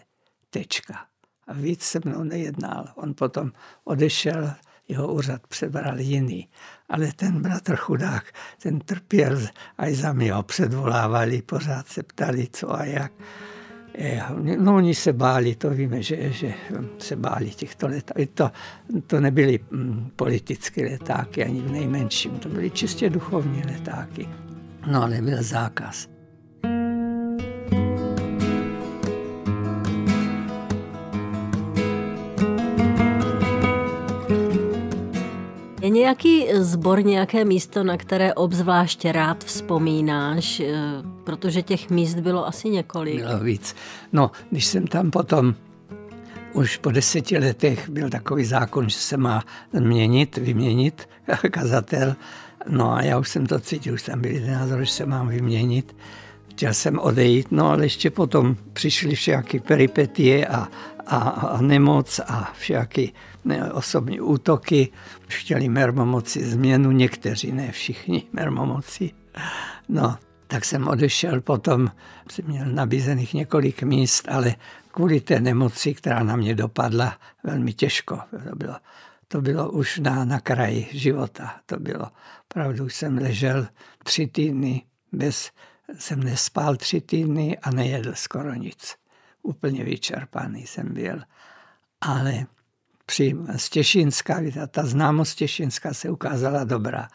Tečka. A víc se mnou nejednal. On potom odešel jeho úřad přebral jiný. Ale ten bratr chudák, ten trpěl, až za mě ho předvolávali, pořád se ptali, co a jak. Eh, no oni se báli, to víme, že, že se báli těchto letáků. To, to nebyly mm, politické letáky ani v nejmenším, to byly čistě duchovní letáky. No ale byl zákaz. nějaký zbor, nějaké místo, na které obzvláště rád vzpomínáš, eh, protože těch míst bylo asi několik. Bylo víc. No, když jsem tam potom už po deseti letech byl takový zákon, že se má měnit, vyměnit (laughs) kazatel. No a já už jsem to cítil, už tam byl jeden názor, že se mám vyměnit. Chtěl jsem odejít, no ale ještě potom přišly všechny peripetie a, a, a nemoc a všechny ne osobní útoky, chtěli mermomoci změnu, někteří, ne všichni (laughs) mermomoci. No, tak jsem odešel potom, jsem měl nabízených několik míst, ale kvůli té nemoci, která na mě dopadla velmi těžko, to bylo, to bylo už na, na kraji života, to bylo. Pravdu jsem ležel tři týdny, bez, jsem nespal tři týdny a nejedl skoro nic. Úplně vyčerpaný jsem byl. Ale při, z Těšínska, ta známost Těšinska se ukázala dobrá.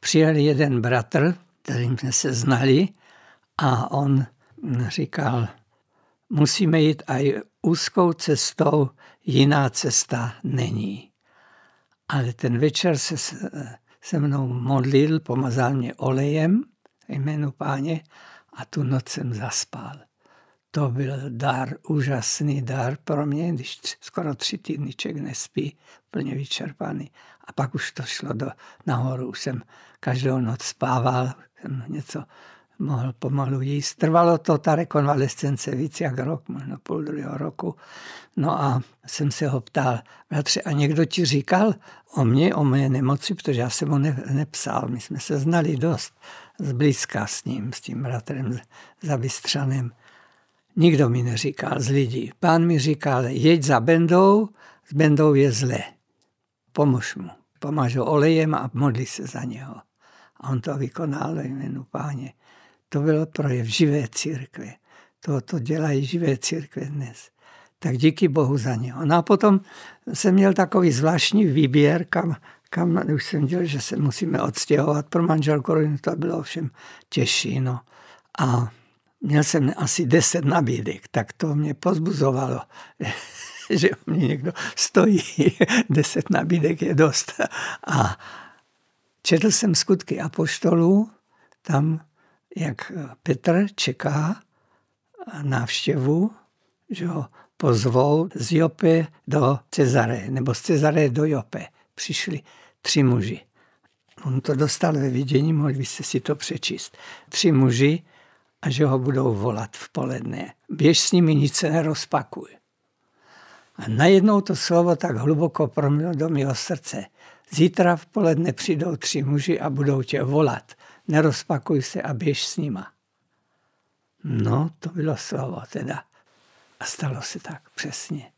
Přijel jeden bratr, kterým jsme se znali, a on říkal, musíme jít aj úzkou cestou, jiná cesta není. Ale ten večer se se mnou modlil, pomazal mě olejem jménu páně a tu noc jsem zaspal to byl dar, úžasný dar pro mě, když skoro tři týdny, týdnyček nespí, plně vyčerpaný. A pak už to šlo do, nahoru, už jsem každou noc spával, jsem něco mohl pomalu jíst. Trvalo to ta rekonvalescence víc jak rok, možná půl druhého roku. No a jsem se ho ptal, bratře, a někdo ti říkal o mě, o moje nemoci, protože já jsem mu ne, nepsal, my jsme se znali dost zblízka s ním, s tím bratrem Za Nikdo mi neříkal z lidí. Pán mi říkal, jeď za Bendou, s Bendou je zle. Pomož mu. Pomažu olejem a modli se za něho. A on to vykonal ve jménu páně. To bylo projev živé církve. To, to dělají živé církve dnes. Tak díky Bohu za něho. No a potom jsem měl takový zvláštní výběr, kam, kam už jsem dělal, že se musíme odstěhovat pro manželku, to bylo ovšem těžší. No. A měl jsem asi deset nabídek, tak to mě pozbuzovalo, (laughs) že u mě někdo stojí. (laughs) deset nabídek je dost. A četl jsem skutky apoštolů, tam jak Petr čeká návštěvu, že ho pozvou z Jope do Cezare, nebo z Cezare do Jope. Přišli tři muži. On to dostal ve vidění, mohli byste si to přečíst. Tři muži, a že ho budou volat v poledne. Běž s nimi, nic se nerozpakuj. A najednou to slovo tak hluboko promilo do mého srdce. Zítra v poledne přijdou tři muži a budou tě volat. Nerozpakuj se a běž s nima. No, to bylo slovo teda. A stalo se tak přesně.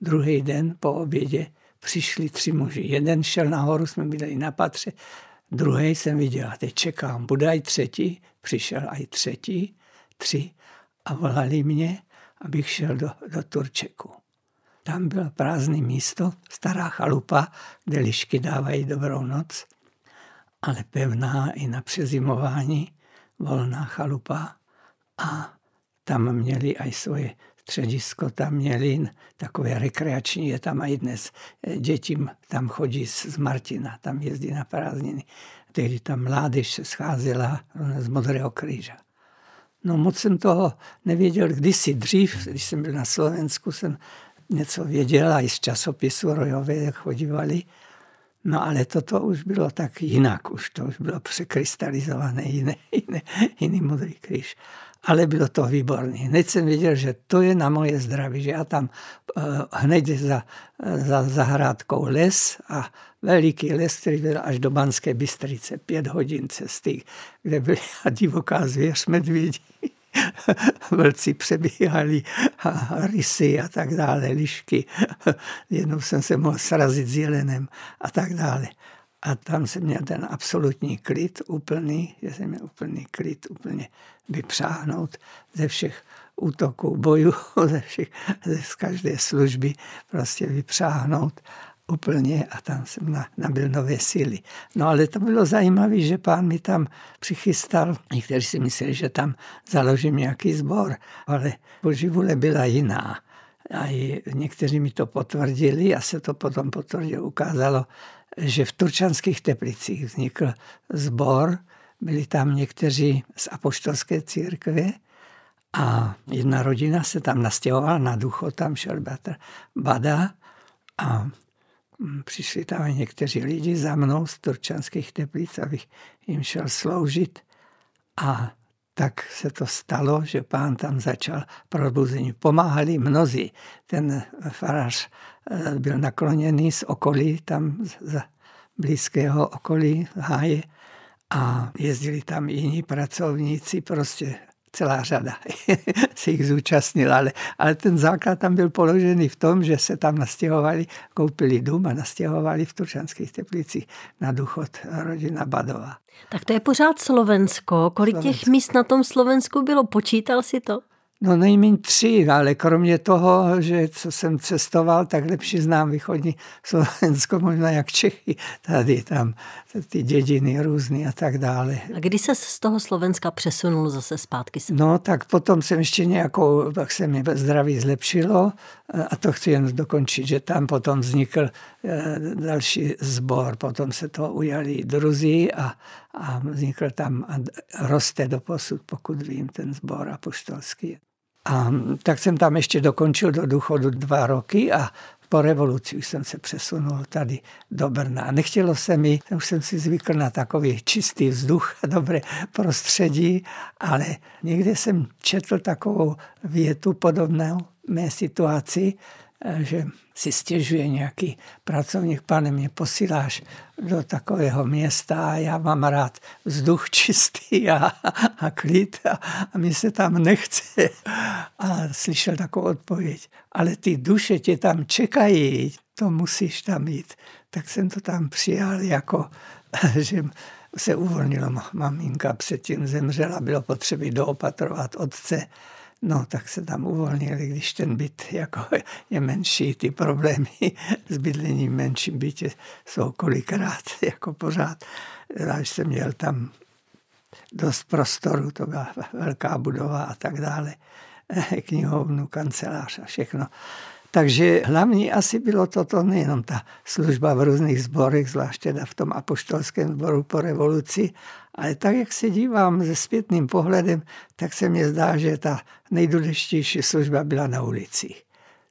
Druhý den po obědě přišli tři muži. Jeden šel nahoru, jsme byli na patře, druhý jsem viděl a teď čekám, bude i třetí, Přišel i třetí, tři a volali mě, abych šel do, do Turčeku. Tam bylo prázdné místo, stará chalupa, kde lišky dávají dobrou noc, ale pevná i na přezimování, volná chalupa. A tam měli i svoje středisko, tam měli takové rekreační, je tam i dnes. E, děti tam chodí z Martina, tam jezdí na prázdniny tehdy ta mládež se scházela eh, z Modrého kříže. No moc jsem toho nevěděl kdysi dřív, když jsem byl na Slovensku, jsem něco věděl a i z časopisu rojové, chodívali. No ale toto už bylo tak jinak, už to už bylo překrystalizované, jiné, jiné, jiný modrý kříž. Ale bylo to výborné. Hned jsem věděl, že to je na moje zdraví, že já tam eh, hned za, za zahrádkou les a veliký les, který vedl až do Banské Bystrice, pět hodin cesty, kde a divoká zvěř medvědí. (laughs) Vlci přebíhali a, rysy a tak dále, lišky. (laughs) Jednou jsem se mohl srazit s jelenem a tak dále. A tam jsem měl ten absolutní klid úplný, že jsem měl úplný klid, úplně vypřáhnout ze všech útoků, bojů, (laughs) ze, všech, ze z každé služby prostě vypřáhnout úplně a tam jsem na, nabil nové síly. No ale to bylo zajímavé, že pán mi tam přichystal, někteří si mysleli, že tam založím nějaký sbor, ale poživule byla jiná. A i někteří mi to potvrdili a se to potom potvrdilo, ukázalo, že v Turčanských teplicích vznikl sbor, byli tam někteří z apoštolské církve, a jedna rodina se tam nastěhovala na ducho, tam šel bratr Bada a Mm, přišli tam někteří lidi za mnou z Turčanských teplic, abych jim šel sloužit. A tak se to stalo, že pán tam začal probuzení. Pomáhali mnozí. Ten farář eh, byl nakloněný z okolí, tam z blízkého okolí háje a jezdili tam jiní pracovníci, prostě celá řada (laughs) se jich zúčastnila, ale, ale ten základ tam byl položený v tom, že se tam nastěhovali, koupili dům a nastěhovali v Turčanských teplicích na důchod rodina Badova. Tak to je pořád Slovensko. Kolik Slovensko. těch míst na tom Slovensku bylo? Počítal si to? No nejméně tři, ale kromě toho, že co jsem cestoval, tak lepší znám východní Slovensko, možná jak Čechy. Tady tam ty dědiny různé a tak dále. A kdy se z toho Slovenska přesunul zase zpátky? Sem? No tak potom jsem ještě nějakou, pak se mi zdraví zlepšilo eh, a to chci jen dokončit, že tam potom vznikl eh, další sbor, potom se to ujali druzí a, a vznikl tam a roste do posud, pokud vím, ten sbor apoštolský. A hm, tak jsem tam ještě dokončil do důchodu dva roky a po revoluci už jsem se přesunul tady do Brna. nechtělo se mi, už jsem si zvykl na takový čistý vzduch a dobré prostředí, ale někde jsem četl takovou větu podobnou mé situaci, Eh, že si stěžuje nějaký pracovník, pane, mě posíláš do takového města, já mám rád vzduch čistý a, a klid a, a mi se tam nechce. A slyšel takovou odpověď, ale ty duše tě tam čekají, to musíš tam jít. Tak jsem to tam přijal jako, (laughs) že se uvolnilo maminka, předtím zemřela, bylo potřeba doopatrovat otce No, tak se tam uvolnili, když ten hmm. byt jako je menší, ty problémy (laughs) s bydlením v menším bytě jsou kolikrát (laughs) jako pořád. já jsem měl tam dost prostoru, to byla velká budova a tak dále, (laughs) knihovnu, kancelář a všechno. Takže hlavní asi bylo toto, nejenom ta služba v různých zborech, zvláště v tom apoštolském zboru po revoluci, ale tak, jak se dívám se zpětným pohledem, tak se mně zdá, že ta nejdůležitější služba byla na ulici.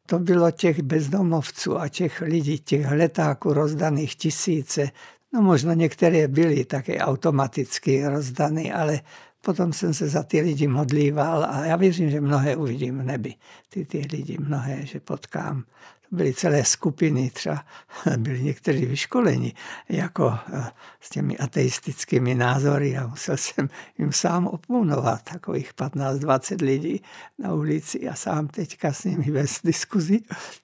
To bylo těch bezdomovců a těch lidí, těch letáků rozdaných tisíce. No možná některé byly také automaticky rozdany, ale potom jsem se za ty lidi modlíval a já věřím, že mnohé uvidím v nebi. Ty, ty lidi mnohé, že potkám byly celé skupiny, třeba (laughs) byli někteří vyškoleni jako eh, s těmi ateistickými názory a musel jsem jim sám opunovat takových 15-20 lidí na ulici a sám teďka s nimi bez diskuzi.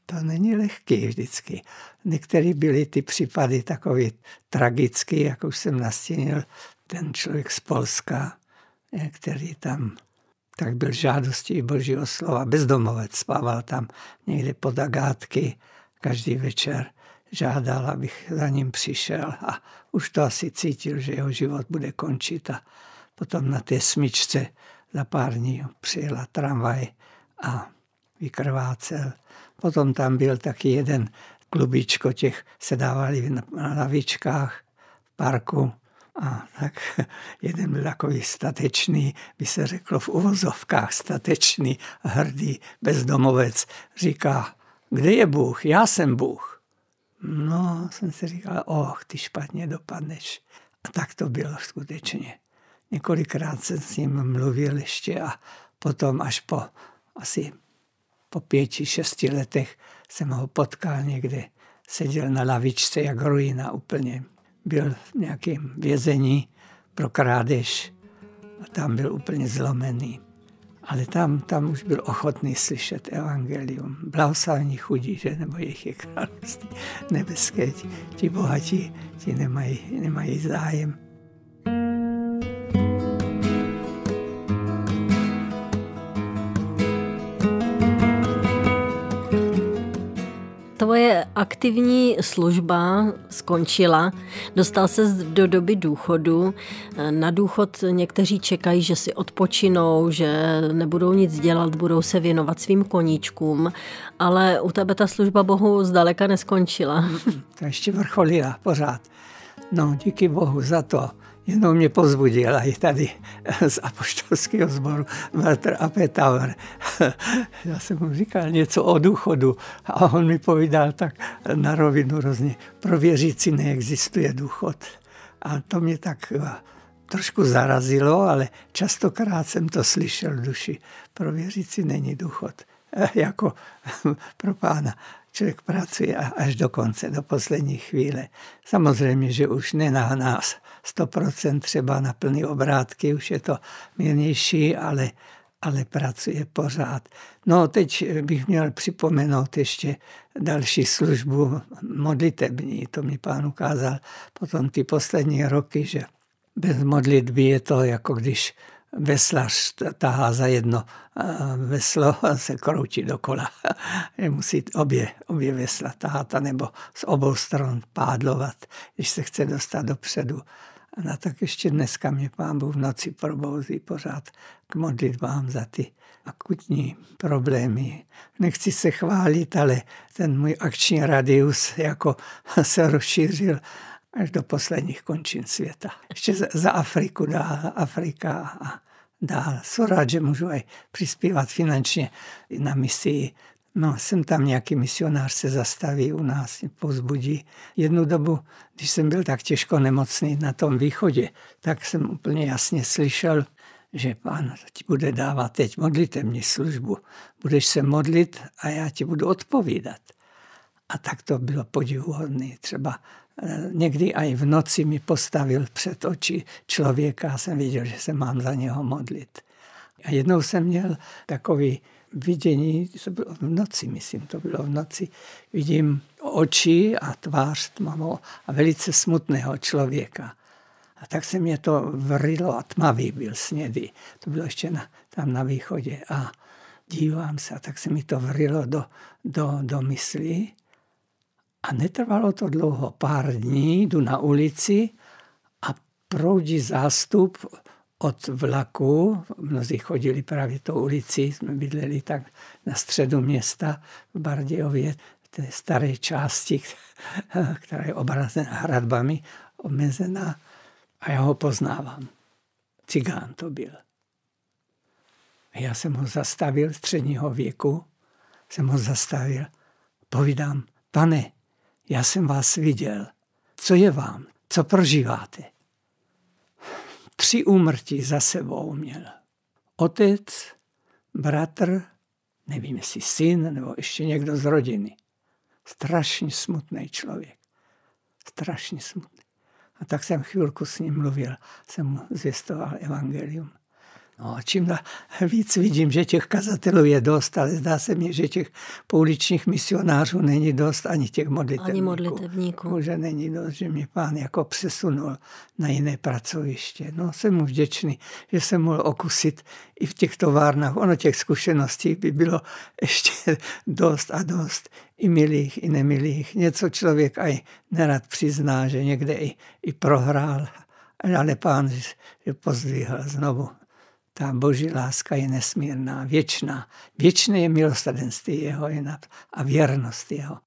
To není lehký vždycky. Některé byly ty případy takový tragický, jak už jsem nastínil, ten člověk z Polska, eh, který tam tak byl žádostí božího slova. Bezdomovec spával tam někde pod agátky každý večer. Žádal, abych za ním přišel a už to asi cítil, že jeho život bude končit a potom na té smyčce za pár dní přijela tramvaj a vykrvácel. Potom tam byl taky jeden klubičko těch, se dávali na lavičkách v parku a tak (laughs) jeden byl takový statečný, by se řeklo v uvozovkách statečný, hrdý bezdomovec, říká, kde je Bůh? Já jsem Bůh. No, jsem si říkal, oh, ty špatně dopadneš. A tak to bylo skutečně. Několikrát jsem s ním mluvil ještě a potom až po asi po pěti, šesti letech jsem ho potkal někde. Seděl na lavičce jak ruina úplně byl v nějakém vězení pro krádež a tam byl úplně zlomený. Ale tam, tam už byl ochotný slyšet evangelium. Blahoslavení chudí, že? Nebo jejich je království nebeské. Ti bohatí, ti nemají, nemají zájem. tvoje aktivní služba skončila, dostal se do doby důchodu. Na důchod někteří čekají, že si odpočinou, že nebudou nic dělat, budou se věnovat svým koníčkům, ale u tebe ta služba bohu zdaleka neskončila. To ještě vrcholila pořád. No, díky bohu za to jenom mě a je tady z apoštolského sboru Walter Apetauer. Já jsem mu říkal něco o důchodu a on mi povídal tak na rovinu hrozně, pro věřící neexistuje důchod. A to mě tak eh, trošku zarazilo, ale častokrát jsem to slyšel v duši. Pro věřící není důchod, (laughs) jako (laughs) pro pána člověk pracuje až do konce, do poslední chvíle. Samozřejmě, že už ne na nás, 100% třeba na plný obrátky, už je to mírnější, ale, ale pracuje pořád. No teď bych měl připomenout ještě další službu modlitební, to mi pán ukázal potom ty poslední roky, že bez modlitby je to jako když veslař tahá za jedno veslo a se kroutí dokola. (laughs) Musí obě, obě vesla tahat, nebo z obou stran pádlovat, když se chce dostat dopředu. A na tak ještě dneska mě pán Bůh v noci probouzí pořád k modlitbám za ty akutní problémy. Nechci se chválit, ale ten můj akční radius jako (laughs) se rozšířil až do posledních končin světa. Ještě za Afriku dál, Afrika a dál. Jsou rád, že můžu aj přispívat finančně na misii No, jsem tam nějaký misionář se zastaví u nás, pozbudí. Jednu dobu, když jsem byl tak těžko nemocný na tom východě, tak jsem úplně jasně slyšel, že pán ti bude dávat teď modlitemní službu. Budeš se modlit a já ti budu odpovídat. A tak to bylo podivuhodné. Třeba eh, někdy i v noci mi postavil před oči člověka a jsem viděl, že se mám za něho modlit. A jednou jsem měl takový vidění, to bylo v noci, myslím, to bylo v noci, vidím oči a tvář tmavou a velice smutného člověka. A tak se mě to vrilo a tmavý byl snědy. To bylo ještě na, tam na východě. A dívám se a tak se mi to vrilo do, do, do mysli. A netrvalo to dlouho, pár dní, jdu na ulici a proudí zástup od vlaku, mnozí chodili právě tou ulicí, jsme bydleli tak na středu města v Bardějově, té staré části, (laughs) která je obrazená hradbami, omezená a já ho poznávám. Cigán to byl. A já jsem ho zastavil středního věku, jsem ho zastavil. Povídám, pane, já jsem vás viděl. Co je vám? Co prožíváte? tři úmrtí za sebou měl. Otec, bratr, nevím jestli syn nebo ještě někdo z rodiny. Strašně smutný člověk. Strašně smutný. A tak jsem chvilku s ním mluvil, jsem mu zvěstoval evangelium. No, čím víc vidím, že těch kazatelů je dost, ale zdá se mi že těch pouličních misionářů není dost, ani těch modlitevníků. Ani modlitevníků. Že není dost, že mě pán jako přesunul na jiné pracoviště. No, jsem mu vděčný, že jsem mohl okusit i v těch továrnách. Ono těch zkušeností by bylo (laughs) ještě dost a dost i milých, i nemilých. Něco člověk aj nerad přizná, že někde i, i prohrál, ale pán že pozdvihl znovu ta boží láska je nesmírná, věčná. Věčné je milosrdenství jeho a věrnost jeho.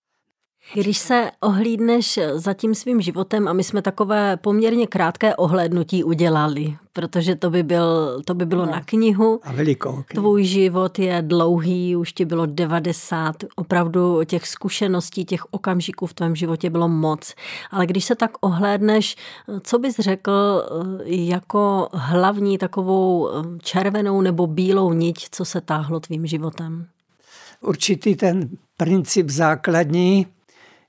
Když se ohlídneš za tím svým životem, a my jsme takové poměrně krátké ohlédnutí udělali, protože to by, byl, to by bylo no. na knihu. A velikou. Knihu. Tvůj život je dlouhý, už ti bylo 90. Opravdu těch zkušeností, těch okamžiků v tvém životě bylo moc. Ale když se tak ohlédneš, co bys řekl eh, jako hlavní takovou eh, červenou nebo bílou niť, co se táhlo tvým životem? Určitý ten princip základní,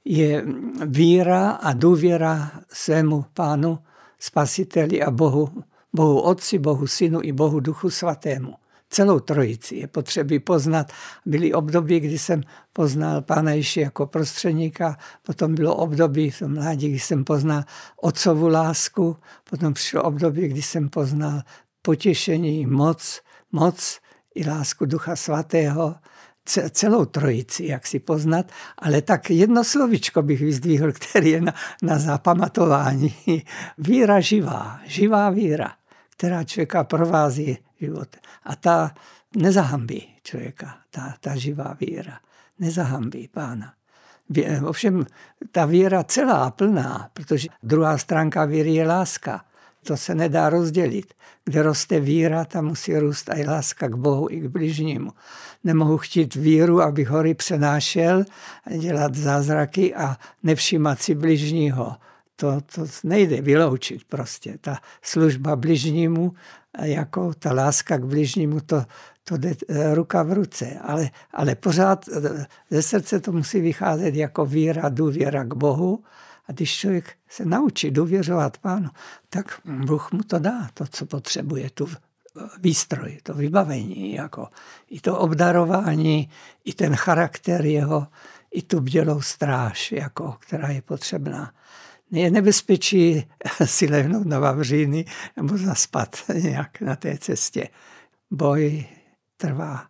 je víra a důvěra svému pánu, spasiteli a Bohu, Bohu Otci, Bohu Synu i Bohu Duchu Svatému. Celou trojici je potřeby poznat. Byly období, kdy jsem poznal Pána Ježíše jako prostředníka, potom bylo období v tom mládí, kdy jsem poznal Otcovu lásku, potom přišlo období, kdy jsem poznal potěšení, moc, moc i lásku Ducha Svatého celou trojici, jak si poznat, ale tak jedno slovičko bych vyzdvihl, který je na, na zapamatování. (laughs) Víra živá, živá víra, která člověka provází život. A ta nezahambí člověka, ta, ta živá víra. Nezahambí pána. Ovšem, ta víra celá, plná, protože druhá stránka víry je láska. To se nedá rozdělit. Kde roste víra, tam musí růst i láska k Bohu i k bližnímu. Nemohu chtít víru, aby hory přenášel, dělat zázraky a nevšímat si bližního. To, to nejde vyloučit prostě. Ta služba bližnímu, jako ta láska k bližnímu, to, to jde eh, ruka v ruce. Ale, ale pořád eh, ze srdce to musí vycházet jako víra, důvěra k Bohu a když člověk se naučí důvěřovat pánu, tak Bůh mu to dá, to, co potřebuje, tu výstroj, to vybavení, jako i to obdarování, i ten charakter jeho, i tu bdělou stráž, jako, která je potřebná. Je nebezpečí (laughs) si lehnout na vavříny nebo zaspat nějak na té cestě. Boj trvá.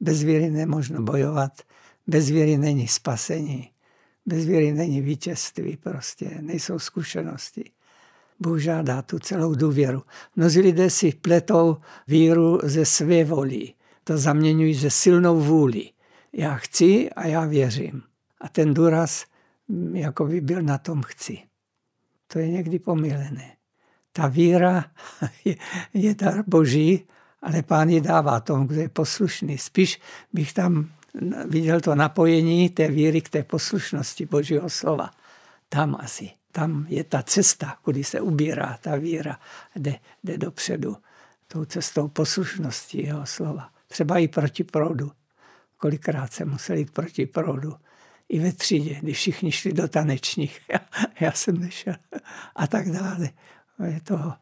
Bez víry nemožno bojovat, bez víry není spasení. Bez víry není vítězství prostě, nejsou zkušenosti. Bůh žádá tu celou důvěru. Mnozí lidé si pletou víru ze své volí. To zaměňují ze silnou vůli. Já chci a já věřím. A ten důraz mm, jako by byl na tom chci. To je někdy pomílené. Ta víra (laughs) je, je dar boží, ale pán ji dává tomu, kdo je poslušný. Spíš bych tam viděl to napojení té víry k té poslušnosti Božího slova. Tam asi, tam je ta cesta, kudy se ubírá ta víra, jde, jde dopředu tou cestou poslušnosti jeho slova. Třeba i proti proudu. Kolikrát se musel jít proti proudu. I ve třídě, když všichni šli do tanečních, (laughs) já, já jsem nešel. A tak dále. Je toho,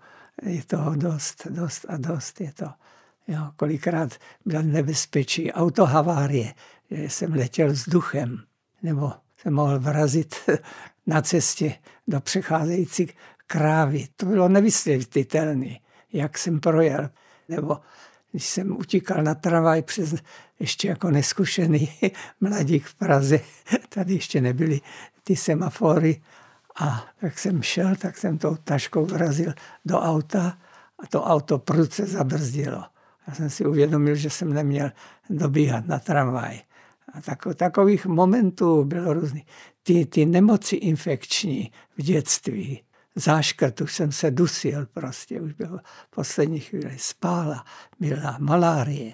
je toho dost, dost a dost. Je to, Jo, kolikrát byla nebezpečí autohavárie, že jsem letěl duchem, nebo jsem mohl vrazit (laughs) na cestě do přecházející krávy. To bylo nevysvětlitelné, jak jsem projel. Nebo když jsem utíkal na tramvaj přes ještě jako neskušený (laughs) mladík v Praze, (laughs) tady ještě nebyly ty semafory, a jak jsem šel, tak jsem tou taškou vrazil do auta a to auto prudce zabrzdilo a jsem si uvědomil, že jsem neměl dobíhat na tramvaj. A tak, takových momentů bylo různý. Ty, ty nemoci infekční v dětství, záškrt, už jsem se dusil prostě, už bylo poslední chvíli, spála, byla malárie.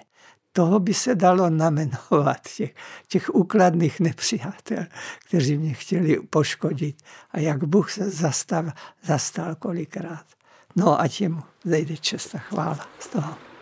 Toho by se dalo namenovat těch, těch úkladných nepřijatel, kteří mě chtěli poškodit. A jak Bůh se zastav, zastal kolikrát. No a tím zejde čest a chvála z toho.